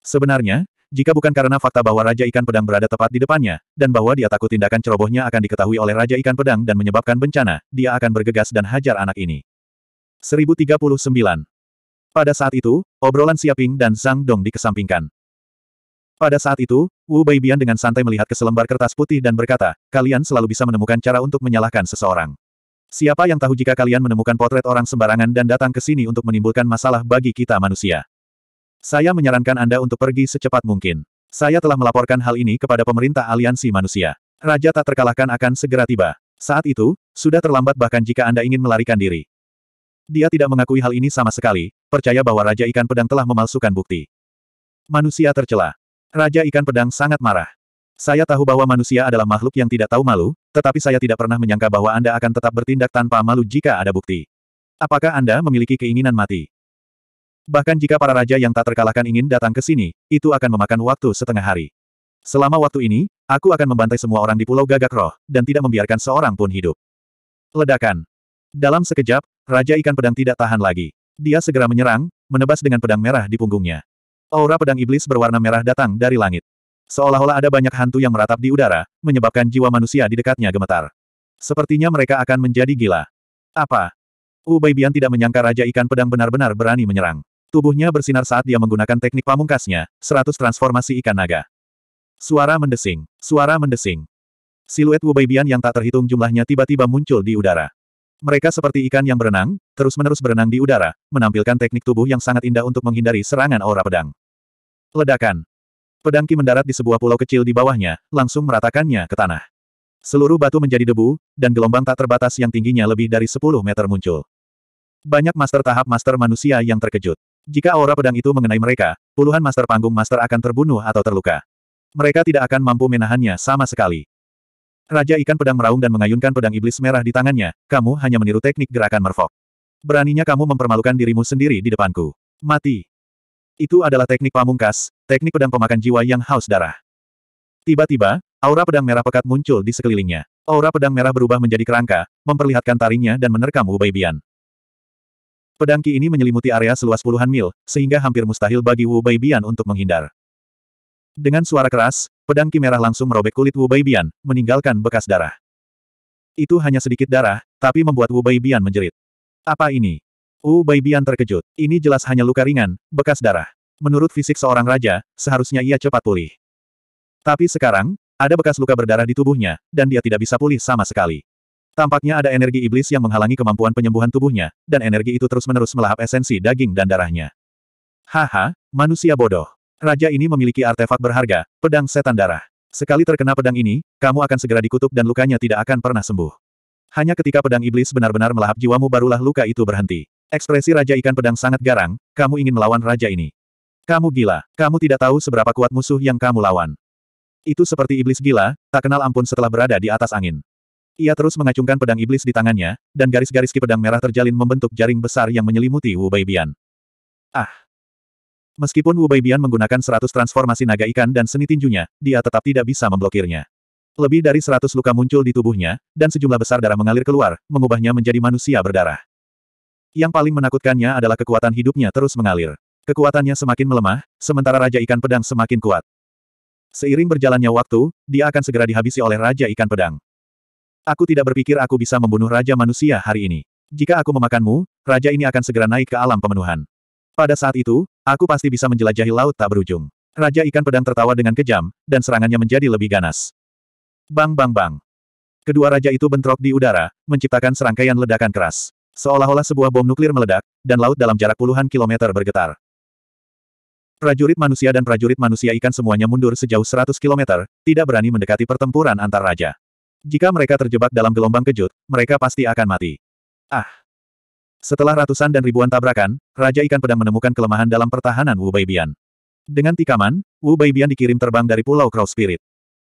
Sebenarnya, jika bukan karena fakta bahwa Raja Ikan Pedang berada tepat di depannya, dan bahwa dia takut tindakan cerobohnya akan diketahui oleh Raja Ikan Pedang dan menyebabkan bencana, dia akan bergegas dan hajar anak ini. 1039. Pada saat itu, obrolan Siaping dan Zhang Dong dikesampingkan. Pada saat itu, Wu Beibian dengan santai melihat ke selembar kertas putih dan berkata, kalian selalu bisa menemukan cara untuk menyalahkan seseorang. Siapa yang tahu jika kalian menemukan potret orang sembarangan dan datang ke sini untuk menimbulkan masalah bagi kita manusia? Saya menyarankan Anda untuk pergi secepat mungkin. Saya telah melaporkan hal ini kepada pemerintah aliansi manusia. Raja tak terkalahkan akan segera tiba. Saat itu, sudah terlambat bahkan jika Anda ingin melarikan diri. Dia tidak mengakui hal ini sama sekali, percaya bahwa Raja Ikan Pedang telah memalsukan bukti. Manusia tercela. Raja Ikan Pedang sangat marah. Saya tahu bahwa manusia adalah makhluk yang tidak tahu malu, tetapi saya tidak pernah menyangka bahwa Anda akan tetap bertindak tanpa malu jika ada bukti. Apakah Anda memiliki keinginan mati? Bahkan jika para raja yang tak terkalahkan ingin datang ke sini, itu akan memakan waktu setengah hari. Selama waktu ini, aku akan membantai semua orang di Pulau Gagak Roh, dan tidak membiarkan seorang pun hidup. Ledakan. Dalam sekejap, Raja Ikan Pedang tidak tahan lagi. Dia segera menyerang, menebas dengan pedang merah di punggungnya. Aura pedang iblis berwarna merah datang dari langit. Seolah-olah ada banyak hantu yang meratap di udara, menyebabkan jiwa manusia di dekatnya gemetar. Sepertinya mereka akan menjadi gila. Apa? Ubaibian Bian tidak menyangka Raja Ikan Pedang benar-benar berani menyerang. Tubuhnya bersinar saat dia menggunakan teknik pamungkasnya, 100 transformasi ikan naga. Suara mendesing, suara mendesing. Siluet Wubeibian yang tak terhitung jumlahnya tiba-tiba muncul di udara. Mereka seperti ikan yang berenang, terus-menerus berenang di udara, menampilkan teknik tubuh yang sangat indah untuk menghindari serangan aura pedang. Ledakan. Pedang Ki mendarat di sebuah pulau kecil di bawahnya, langsung meratakannya ke tanah. Seluruh batu menjadi debu, dan gelombang tak terbatas yang tingginya lebih dari 10 meter muncul. Banyak master tahap master manusia yang terkejut. Jika aura pedang itu mengenai mereka, puluhan master panggung master akan terbunuh atau terluka. Mereka tidak akan mampu menahannya sama sekali. Raja ikan pedang meraung dan mengayunkan pedang iblis merah di tangannya, kamu hanya meniru teknik gerakan merfok. Beraninya kamu mempermalukan dirimu sendiri di depanku. Mati. Itu adalah teknik pamungkas, teknik pedang pemakan jiwa yang haus darah. Tiba-tiba, aura pedang merah pekat muncul di sekelilingnya. Aura pedang merah berubah menjadi kerangka, memperlihatkan taringnya dan menerkam Ubaibian. Pedang Ki ini menyelimuti area seluas puluhan mil, sehingga hampir mustahil bagi Wu Baibian untuk menghindar. Dengan suara keras, pedang Ki merah langsung merobek kulit Wu Baibian, meninggalkan bekas darah. Itu hanya sedikit darah, tapi membuat Wu Baibian menjerit. Apa ini? Wu Baibian terkejut. Ini jelas hanya luka ringan, bekas darah. Menurut fisik seorang raja, seharusnya ia cepat pulih. Tapi sekarang, ada bekas luka berdarah di tubuhnya, dan dia tidak bisa pulih sama sekali. Tampaknya ada energi iblis yang menghalangi kemampuan penyembuhan tubuhnya, dan energi itu terus-menerus melahap esensi daging dan darahnya. Haha, manusia bodoh. Raja ini memiliki artefak berharga, pedang setan darah. Sekali terkena pedang ini, kamu akan segera dikutuk dan lukanya tidak akan pernah sembuh. Hanya ketika pedang iblis benar-benar melahap jiwamu barulah luka itu berhenti. Ekspresi Raja Ikan Pedang sangat garang, kamu ingin melawan Raja ini. Kamu gila, kamu tidak tahu seberapa kuat musuh yang kamu lawan. Itu seperti iblis gila, tak kenal ampun setelah berada di atas angin. Ia terus mengacungkan pedang iblis di tangannya, dan garis-garis ki pedang merah terjalin membentuk jaring besar yang menyelimuti Wu Baibian. Ah! Meskipun Wu Baibian menggunakan seratus transformasi naga ikan dan seni tinjunya, dia tetap tidak bisa memblokirnya. Lebih dari seratus luka muncul di tubuhnya, dan sejumlah besar darah mengalir keluar, mengubahnya menjadi manusia berdarah. Yang paling menakutkannya adalah kekuatan hidupnya terus mengalir. Kekuatannya semakin melemah, sementara Raja Ikan Pedang semakin kuat. Seiring berjalannya waktu, dia akan segera dihabisi oleh Raja Ikan Pedang. Aku tidak berpikir aku bisa membunuh Raja Manusia hari ini. Jika aku memakanmu, raja ini akan segera naik ke alam pemenuhan. Pada saat itu, aku pasti bisa menjelajahi laut tak berujung. Raja ikan pedang tertawa dengan kejam, dan serangannya menjadi lebih ganas. Bang bang bang. Kedua raja itu bentrok di udara, menciptakan serangkaian ledakan keras. Seolah-olah sebuah bom nuklir meledak, dan laut dalam jarak puluhan kilometer bergetar. Prajurit manusia dan prajurit manusia ikan semuanya mundur sejauh 100 kilometer, tidak berani mendekati pertempuran antar raja. Jika mereka terjebak dalam gelombang kejut, mereka pasti akan mati. Ah! Setelah ratusan dan ribuan tabrakan, Raja Ikan Pedang menemukan kelemahan dalam pertahanan Wu Baibian. Dengan tikaman, Wu Baibian dikirim terbang dari Pulau Crow Spirit.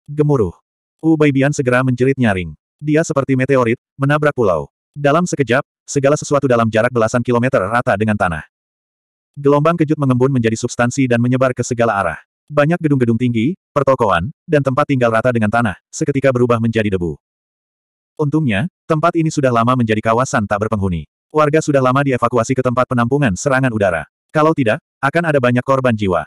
Gemuruh. Wu Baibian segera menjerit nyaring. Dia seperti meteorit, menabrak pulau. Dalam sekejap, segala sesuatu dalam jarak belasan kilometer rata dengan tanah. Gelombang kejut mengembun menjadi substansi dan menyebar ke segala arah. Banyak gedung-gedung tinggi, pertokoan, dan tempat tinggal rata dengan tanah, seketika berubah menjadi debu. Untungnya, tempat ini sudah lama menjadi kawasan tak berpenghuni. Warga sudah lama dievakuasi ke tempat penampungan serangan udara. Kalau tidak, akan ada banyak korban jiwa.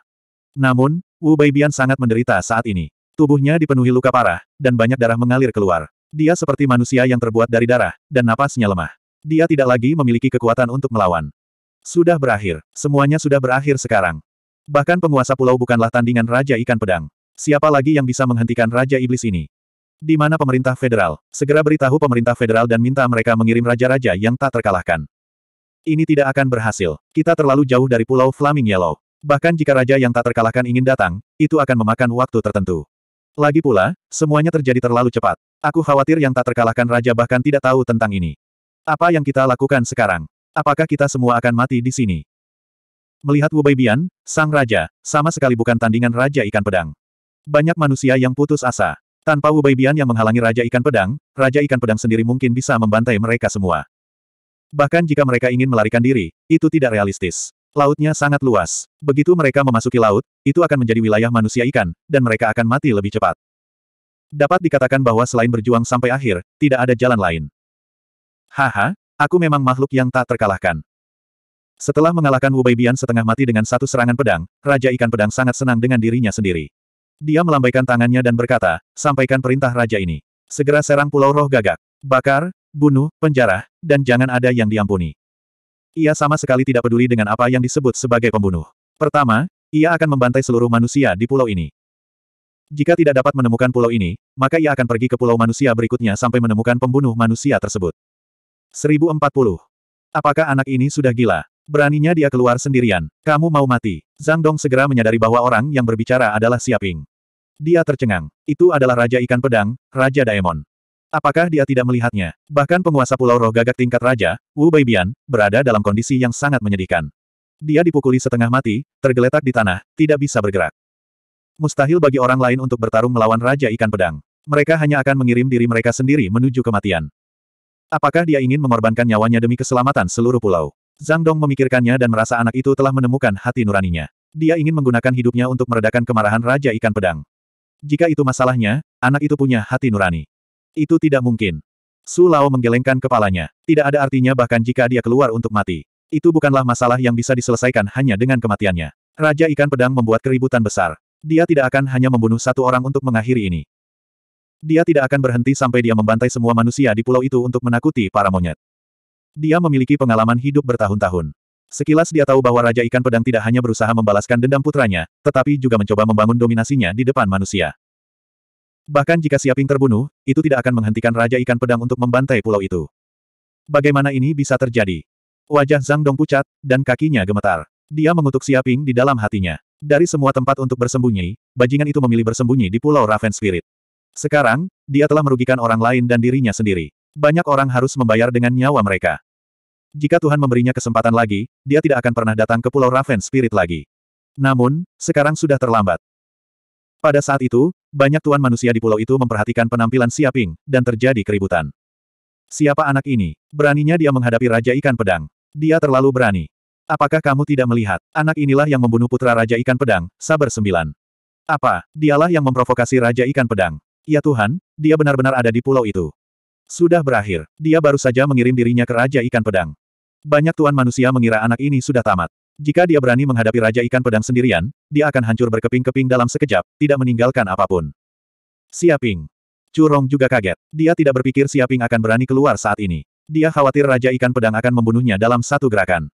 Namun, Wu Baibian sangat menderita saat ini. Tubuhnya dipenuhi luka parah, dan banyak darah mengalir keluar. Dia seperti manusia yang terbuat dari darah, dan napasnya lemah. Dia tidak lagi memiliki kekuatan untuk melawan. Sudah berakhir, semuanya sudah berakhir sekarang. Bahkan penguasa pulau bukanlah tandingan Raja Ikan Pedang. Siapa lagi yang bisa menghentikan Raja Iblis ini? Di mana pemerintah federal? Segera beritahu pemerintah federal dan minta mereka mengirim raja-raja yang tak terkalahkan. Ini tidak akan berhasil. Kita terlalu jauh dari pulau Flaming Yellow. Bahkan jika raja yang tak terkalahkan ingin datang, itu akan memakan waktu tertentu. Lagi pula, semuanya terjadi terlalu cepat. Aku khawatir yang tak terkalahkan raja bahkan tidak tahu tentang ini. Apa yang kita lakukan sekarang? Apakah kita semua akan mati di sini? Melihat Wu Baibian, sang raja, sama sekali bukan tandingan raja ikan pedang. Banyak manusia yang putus asa. Tanpa Wu Baibian yang menghalangi raja ikan pedang, raja ikan pedang sendiri mungkin bisa membantai mereka semua. Bahkan jika mereka ingin melarikan diri, itu tidak realistis. Lautnya sangat luas. Begitu mereka memasuki laut, itu akan menjadi wilayah manusia ikan, dan mereka akan mati lebih cepat. Dapat dikatakan bahwa selain berjuang sampai akhir, tidak ada jalan lain. Haha, aku memang makhluk yang tak terkalahkan. Setelah mengalahkan Wu Beibian setengah mati dengan satu serangan pedang, Raja Ikan Pedang sangat senang dengan dirinya sendiri. Dia melambaikan tangannya dan berkata, sampaikan perintah Raja ini. Segera serang Pulau Roh Gagak. Bakar, bunuh, penjara, dan jangan ada yang diampuni. Ia sama sekali tidak peduli dengan apa yang disebut sebagai pembunuh. Pertama, ia akan membantai seluruh manusia di pulau ini. Jika tidak dapat menemukan pulau ini, maka ia akan pergi ke pulau manusia berikutnya sampai menemukan pembunuh manusia tersebut. 1040. Apakah anak ini sudah gila? Beraninya dia keluar sendirian. Kamu mau mati. Zhang Dong segera menyadari bahwa orang yang berbicara adalah Siaping. Dia tercengang. Itu adalah Raja Ikan Pedang, Raja Daemon. Apakah dia tidak melihatnya? Bahkan penguasa Pulau Roh Gagak tingkat Raja, Wu Beibian, berada dalam kondisi yang sangat menyedihkan. Dia dipukuli setengah mati, tergeletak di tanah, tidak bisa bergerak. Mustahil bagi orang lain untuk bertarung melawan Raja Ikan Pedang. Mereka hanya akan mengirim diri mereka sendiri menuju kematian. Apakah dia ingin mengorbankan nyawanya demi keselamatan seluruh pulau? Zhang Dong memikirkannya dan merasa anak itu telah menemukan hati nuraninya. Dia ingin menggunakan hidupnya untuk meredakan kemarahan Raja Ikan Pedang. Jika itu masalahnya, anak itu punya hati nurani. Itu tidak mungkin. Su Lao menggelengkan kepalanya. Tidak ada artinya bahkan jika dia keluar untuk mati. Itu bukanlah masalah yang bisa diselesaikan hanya dengan kematiannya. Raja Ikan Pedang membuat keributan besar. Dia tidak akan hanya membunuh satu orang untuk mengakhiri ini. Dia tidak akan berhenti sampai dia membantai semua manusia di pulau itu untuk menakuti para monyet. Dia memiliki pengalaman hidup bertahun-tahun. Sekilas dia tahu bahwa Raja Ikan Pedang tidak hanya berusaha membalaskan dendam putranya, tetapi juga mencoba membangun dominasinya di depan manusia. Bahkan jika Siaping terbunuh, itu tidak akan menghentikan Raja Ikan Pedang untuk membantai pulau itu. Bagaimana ini bisa terjadi? Wajah Zhang Dong pucat, dan kakinya gemetar. Dia mengutuk Siaping di dalam hatinya. Dari semua tempat untuk bersembunyi, bajingan itu memilih bersembunyi di Pulau Raven Spirit. Sekarang, dia telah merugikan orang lain dan dirinya sendiri banyak orang harus membayar dengan nyawa mereka. Jika Tuhan memberinya kesempatan lagi, dia tidak akan pernah datang ke Pulau Raven Spirit lagi. Namun, sekarang sudah terlambat. Pada saat itu, banyak tuan manusia di pulau itu memperhatikan penampilan Siaping, dan terjadi keributan. Siapa anak ini? Beraninya dia menghadapi Raja Ikan Pedang. Dia terlalu berani. Apakah kamu tidak melihat? Anak inilah yang membunuh putra Raja Ikan Pedang, Saber Sembilan. Apa? Dialah yang memprovokasi Raja Ikan Pedang. Ya Tuhan, dia benar-benar ada di pulau itu. Sudah berakhir, dia baru saja mengirim dirinya ke Raja Ikan Pedang. Banyak tuan manusia mengira anak ini sudah tamat. Jika dia berani menghadapi Raja Ikan Pedang sendirian, dia akan hancur berkeping-keping dalam sekejap, tidak meninggalkan apapun. Siaping. Curong juga kaget. Dia tidak berpikir Siaping akan berani keluar saat ini. Dia khawatir Raja Ikan Pedang akan membunuhnya dalam satu gerakan.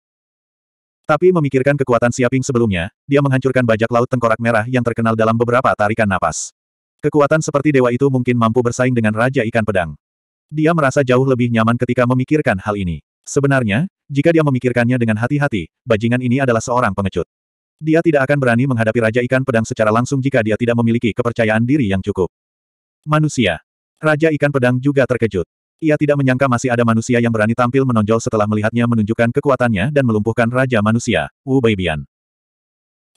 Tapi memikirkan kekuatan Siaping sebelumnya, dia menghancurkan bajak laut tengkorak merah yang terkenal dalam beberapa tarikan napas. Kekuatan seperti dewa itu mungkin mampu bersaing dengan Raja Ikan Pedang. Dia merasa jauh lebih nyaman ketika memikirkan hal ini. Sebenarnya, jika dia memikirkannya dengan hati-hati, bajingan ini adalah seorang pengecut. Dia tidak akan berani menghadapi Raja Ikan Pedang secara langsung jika dia tidak memiliki kepercayaan diri yang cukup. Manusia. Raja Ikan Pedang juga terkejut. Ia tidak menyangka masih ada manusia yang berani tampil menonjol setelah melihatnya menunjukkan kekuatannya dan melumpuhkan Raja Manusia, Wu Baibian.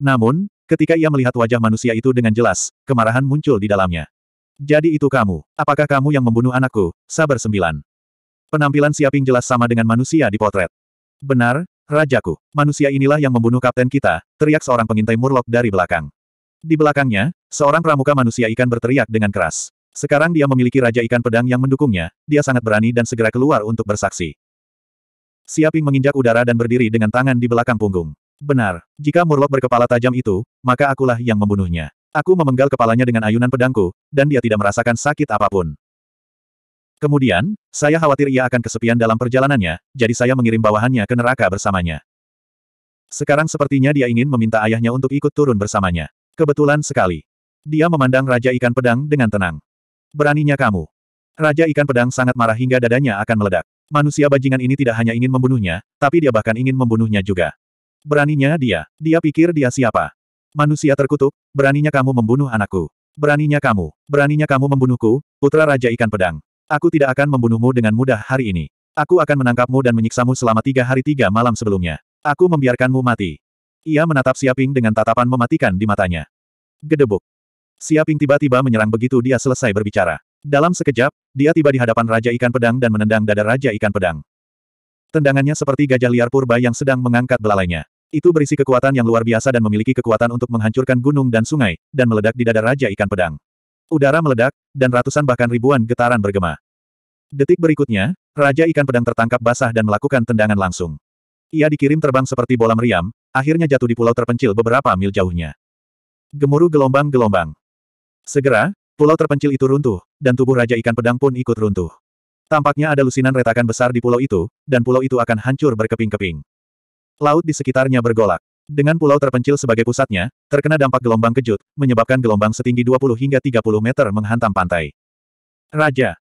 Namun, ketika ia melihat wajah manusia itu dengan jelas, kemarahan muncul di dalamnya. Jadi itu kamu. Apakah kamu yang membunuh anakku? Sabar sembilan. Penampilan Siaping jelas sama dengan manusia di potret. Benar, Rajaku. Manusia inilah yang membunuh kapten kita, teriak seorang pengintai murlok dari belakang. Di belakangnya, seorang pramuka manusia ikan berteriak dengan keras. Sekarang dia memiliki Raja Ikan Pedang yang mendukungnya, dia sangat berani dan segera keluar untuk bersaksi. Siaping menginjak udara dan berdiri dengan tangan di belakang punggung. Benar, jika Murlok berkepala tajam itu, maka akulah yang membunuhnya. Aku memenggal kepalanya dengan ayunan pedangku, dan dia tidak merasakan sakit apapun. Kemudian, saya khawatir ia akan kesepian dalam perjalanannya, jadi saya mengirim bawahannya ke neraka bersamanya. Sekarang sepertinya dia ingin meminta ayahnya untuk ikut turun bersamanya. Kebetulan sekali. Dia memandang Raja Ikan Pedang dengan tenang. Beraninya kamu. Raja Ikan Pedang sangat marah hingga dadanya akan meledak. Manusia bajingan ini tidak hanya ingin membunuhnya, tapi dia bahkan ingin membunuhnya juga. Beraninya dia. Dia pikir dia siapa. Manusia terkutuk, beraninya kamu membunuh anakku. Beraninya kamu, beraninya kamu membunuhku, putra Raja Ikan Pedang. Aku tidak akan membunuhmu dengan mudah hari ini. Aku akan menangkapmu dan menyiksamu selama tiga hari tiga malam sebelumnya. Aku membiarkanmu mati. Ia menatap Siaping dengan tatapan mematikan di matanya. Gedebuk. Siaping tiba-tiba menyerang begitu dia selesai berbicara. Dalam sekejap, dia tiba di hadapan Raja Ikan Pedang dan menendang dada Raja Ikan Pedang. Tendangannya seperti gajah liar purba yang sedang mengangkat belalainya. Itu berisi kekuatan yang luar biasa dan memiliki kekuatan untuk menghancurkan gunung dan sungai, dan meledak di dada Raja Ikan Pedang. Udara meledak, dan ratusan bahkan ribuan getaran bergema. Detik berikutnya, Raja Ikan Pedang tertangkap basah dan melakukan tendangan langsung. Ia dikirim terbang seperti bola meriam, akhirnya jatuh di pulau terpencil beberapa mil jauhnya. Gemuruh gelombang-gelombang. Segera, pulau terpencil itu runtuh, dan tubuh Raja Ikan Pedang pun ikut runtuh. Tampaknya ada lusinan retakan besar di pulau itu, dan pulau itu akan hancur berkeping-keping. Laut di sekitarnya bergolak. Dengan pulau terpencil sebagai pusatnya, terkena dampak gelombang kejut, menyebabkan gelombang setinggi 20 hingga 30 meter menghantam pantai. Raja.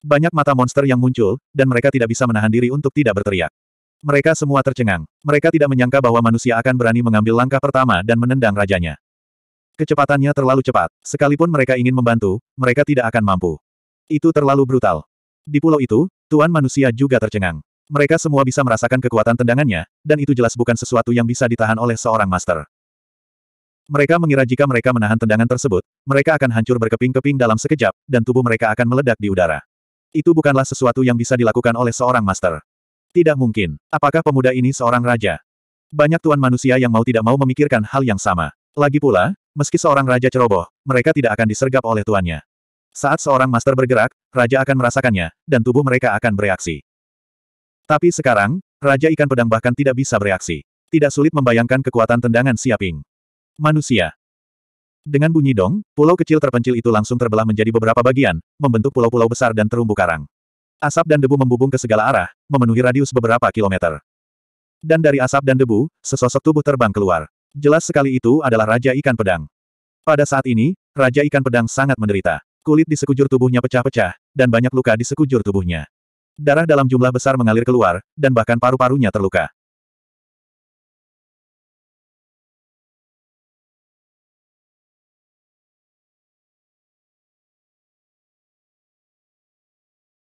Banyak mata monster yang muncul, dan mereka tidak bisa menahan diri untuk tidak berteriak. Mereka semua tercengang. Mereka tidak menyangka bahwa manusia akan berani mengambil langkah pertama dan menendang rajanya. Kecepatannya terlalu cepat. Sekalipun mereka ingin membantu, mereka tidak akan mampu. Itu terlalu brutal. Di pulau itu, Tuan manusia juga tercengang. Mereka semua bisa merasakan kekuatan tendangannya, dan itu jelas bukan sesuatu yang bisa ditahan oleh seorang master. Mereka mengira jika mereka menahan tendangan tersebut, mereka akan hancur berkeping-keping dalam sekejap, dan tubuh mereka akan meledak di udara. Itu bukanlah sesuatu yang bisa dilakukan oleh seorang master. Tidak mungkin. Apakah pemuda ini seorang raja? Banyak tuan manusia yang mau tidak mau memikirkan hal yang sama. Lagi pula, meski seorang raja ceroboh, mereka tidak akan disergap oleh tuannya. Saat seorang master bergerak, raja akan merasakannya, dan tubuh mereka akan bereaksi. Tapi sekarang, Raja Ikan Pedang bahkan tidak bisa bereaksi. Tidak sulit membayangkan kekuatan tendangan Siaping. Manusia. Dengan bunyi dong, pulau kecil terpencil itu langsung terbelah menjadi beberapa bagian, membentuk pulau-pulau besar dan terumbu karang. Asap dan debu membubung ke segala arah, memenuhi radius beberapa kilometer. Dan dari asap dan debu, sesosok tubuh terbang keluar. Jelas sekali itu adalah Raja Ikan Pedang. Pada saat ini, Raja Ikan Pedang sangat menderita. Kulit di sekujur tubuhnya pecah-pecah, dan banyak luka di sekujur tubuhnya. Darah dalam jumlah besar mengalir keluar, dan bahkan paru-parunya terluka.